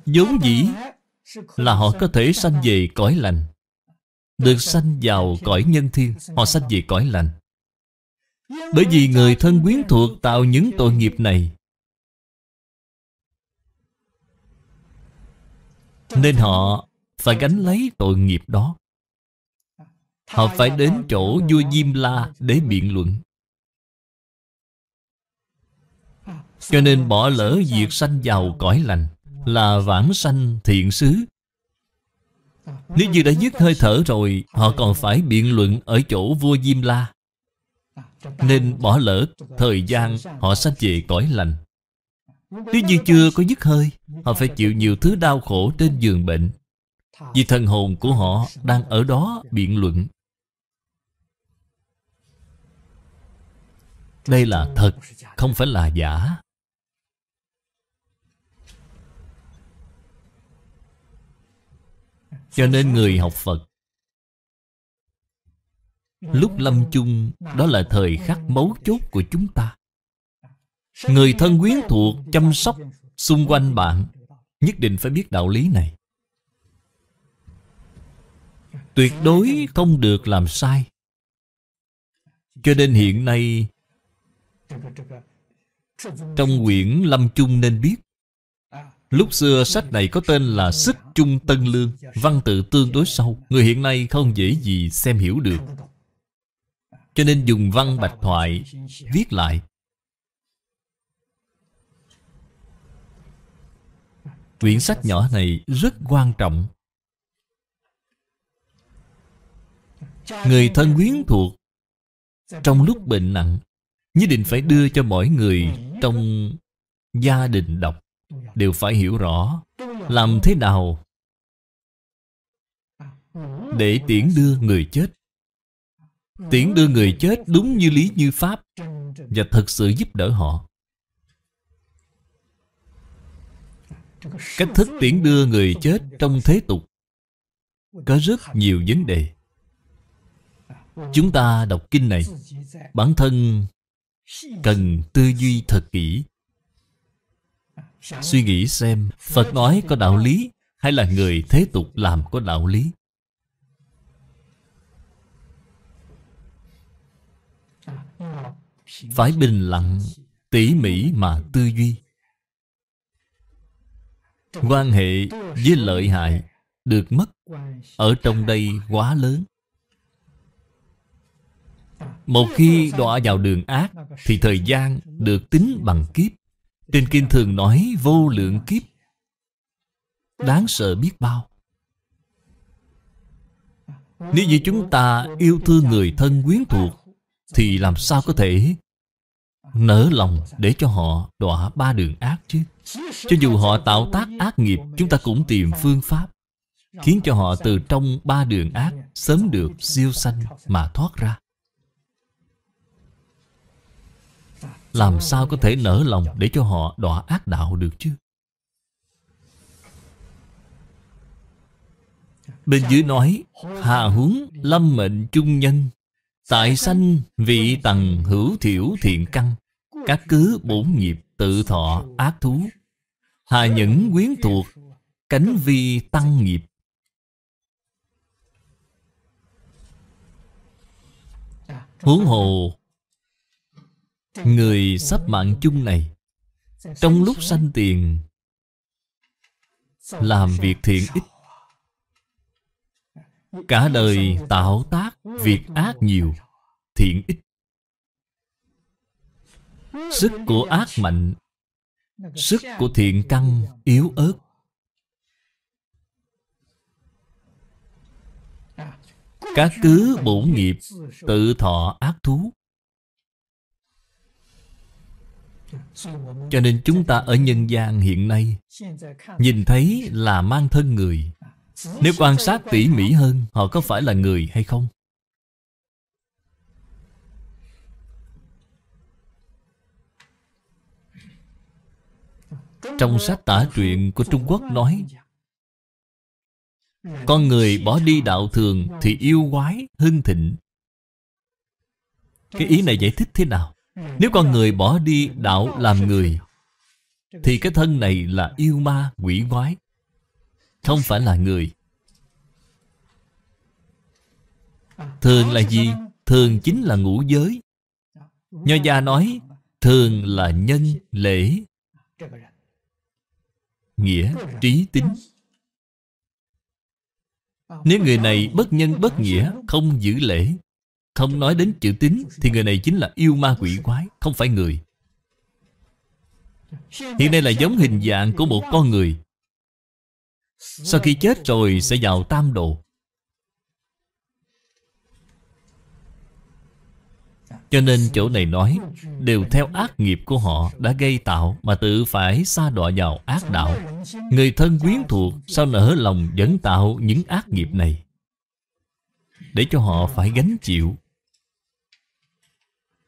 vốn dĩ là họ có thể sanh về cõi lành được sanh vào cõi nhân thiên họ sanh về cõi lành bởi vì người thân quyến thuộc tạo những tội nghiệp này nên họ phải gánh lấy tội nghiệp đó Họ phải đến chỗ vua Diêm La để biện luận ờ, Cho nên bỏ lỡ việc sanh giàu cõi lành Là vãng sanh thiện xứ ờ, Nếu như đã dứt hơi thở rồi Họ ờ, còn phải biện luận ở chỗ vua Diêm La Nên bỏ lỡ thời gian họ sanh về cõi lành Nếu như chưa có dứt hơi Họ phải chịu nhiều thứ đau khổ trên giường bệnh Vì thần hồn của họ đang ở đó biện luận Đây là thật, không phải là giả. Cho nên người học Phật Lúc lâm chung Đó là thời khắc mấu chốt của chúng ta Người thân quyến thuộc chăm sóc Xung quanh bạn Nhất định phải biết đạo lý này Tuyệt đối không được làm sai Cho nên hiện nay trong quyển Lâm Chung nên biết Lúc xưa sách này có tên là Xích Trung Tân Lương Văn tự tương đối sâu Người hiện nay không dễ gì xem hiểu được Cho nên dùng văn bạch thoại Viết lại Quyển sách nhỏ này rất quan trọng Người thân quyến thuộc Trong lúc bệnh nặng Nhất định phải đưa cho mỗi người trong gia đình đọc Đều phải hiểu rõ Làm thế nào Để tiễn đưa người chết Tiễn đưa người chết đúng như lý như pháp Và thật sự giúp đỡ họ Cách thức tiễn đưa người chết trong thế tục Có rất nhiều vấn đề Chúng ta đọc kinh này Bản thân cần tư duy thật kỹ suy nghĩ xem phật nói có đạo lý hay là người thế tục làm có đạo lý phải bình lặng tỉ mỉ mà tư duy quan hệ với lợi hại được mất ở trong đây quá lớn một khi đọa vào đường ác Thì thời gian được tính bằng kiếp Trên kinh thường nói vô lượng kiếp Đáng sợ biết bao Nếu như chúng ta yêu thương người thân quyến thuộc Thì làm sao có thể nỡ lòng để cho họ đọa ba đường ác chứ Cho dù họ tạo tác ác nghiệp Chúng ta cũng tìm phương pháp Khiến cho họ từ trong ba đường ác Sớm được siêu sanh mà thoát ra Làm sao có thể nở lòng để cho họ đọa ác đạo được chứ Bên dưới nói Hà huống lâm mệnh trung nhân Tại sanh vị tầng hữu thiểu thiện căn Các cứ bổn nghiệp tự thọ ác thú Hà những quyến thuộc Cánh vi tăng nghiệp Huống hồ Người sắp mạng chung này Trong lúc sanh tiền Làm việc thiện ích Cả đời tạo tác Việc ác nhiều Thiện ích Sức của ác mạnh Sức của thiện căn yếu ớt Các cứ bổn nghiệp tự thọ ác thú cho nên chúng ta ở nhân gian hiện nay nhìn thấy là mang thân người nếu quan sát tỉ mỉ hơn họ có phải là người hay không trong sách tả truyện của trung quốc nói con người bỏ đi đạo thường thì yêu quái hưng thịnh cái ý này giải thích thế nào nếu con người bỏ đi đạo làm người Thì cái thân này là yêu ma, quỷ quái Không phải là người Thường là gì? Thường chính là ngũ giới Nho gia nói Thường là nhân, lễ Nghĩa, trí tính Nếu người này bất nhân bất nghĩa Không giữ lễ không nói đến chữ tín Thì người này chính là yêu ma quỷ quái Không phải người Hiện nay là giống hình dạng của một con người Sau khi chết rồi sẽ vào tam độ Cho nên chỗ này nói Đều theo ác nghiệp của họ đã gây tạo Mà tự phải xa đọa vào ác đạo Người thân quyến thuộc Sao nở lòng vẫn tạo những ác nghiệp này để cho họ phải gánh chịu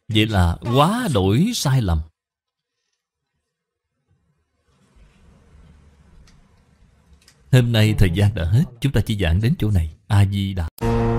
vậy là quá đổi sai lầm hôm nay thời gian đã hết chúng ta chỉ giảng đến chỗ này a di đà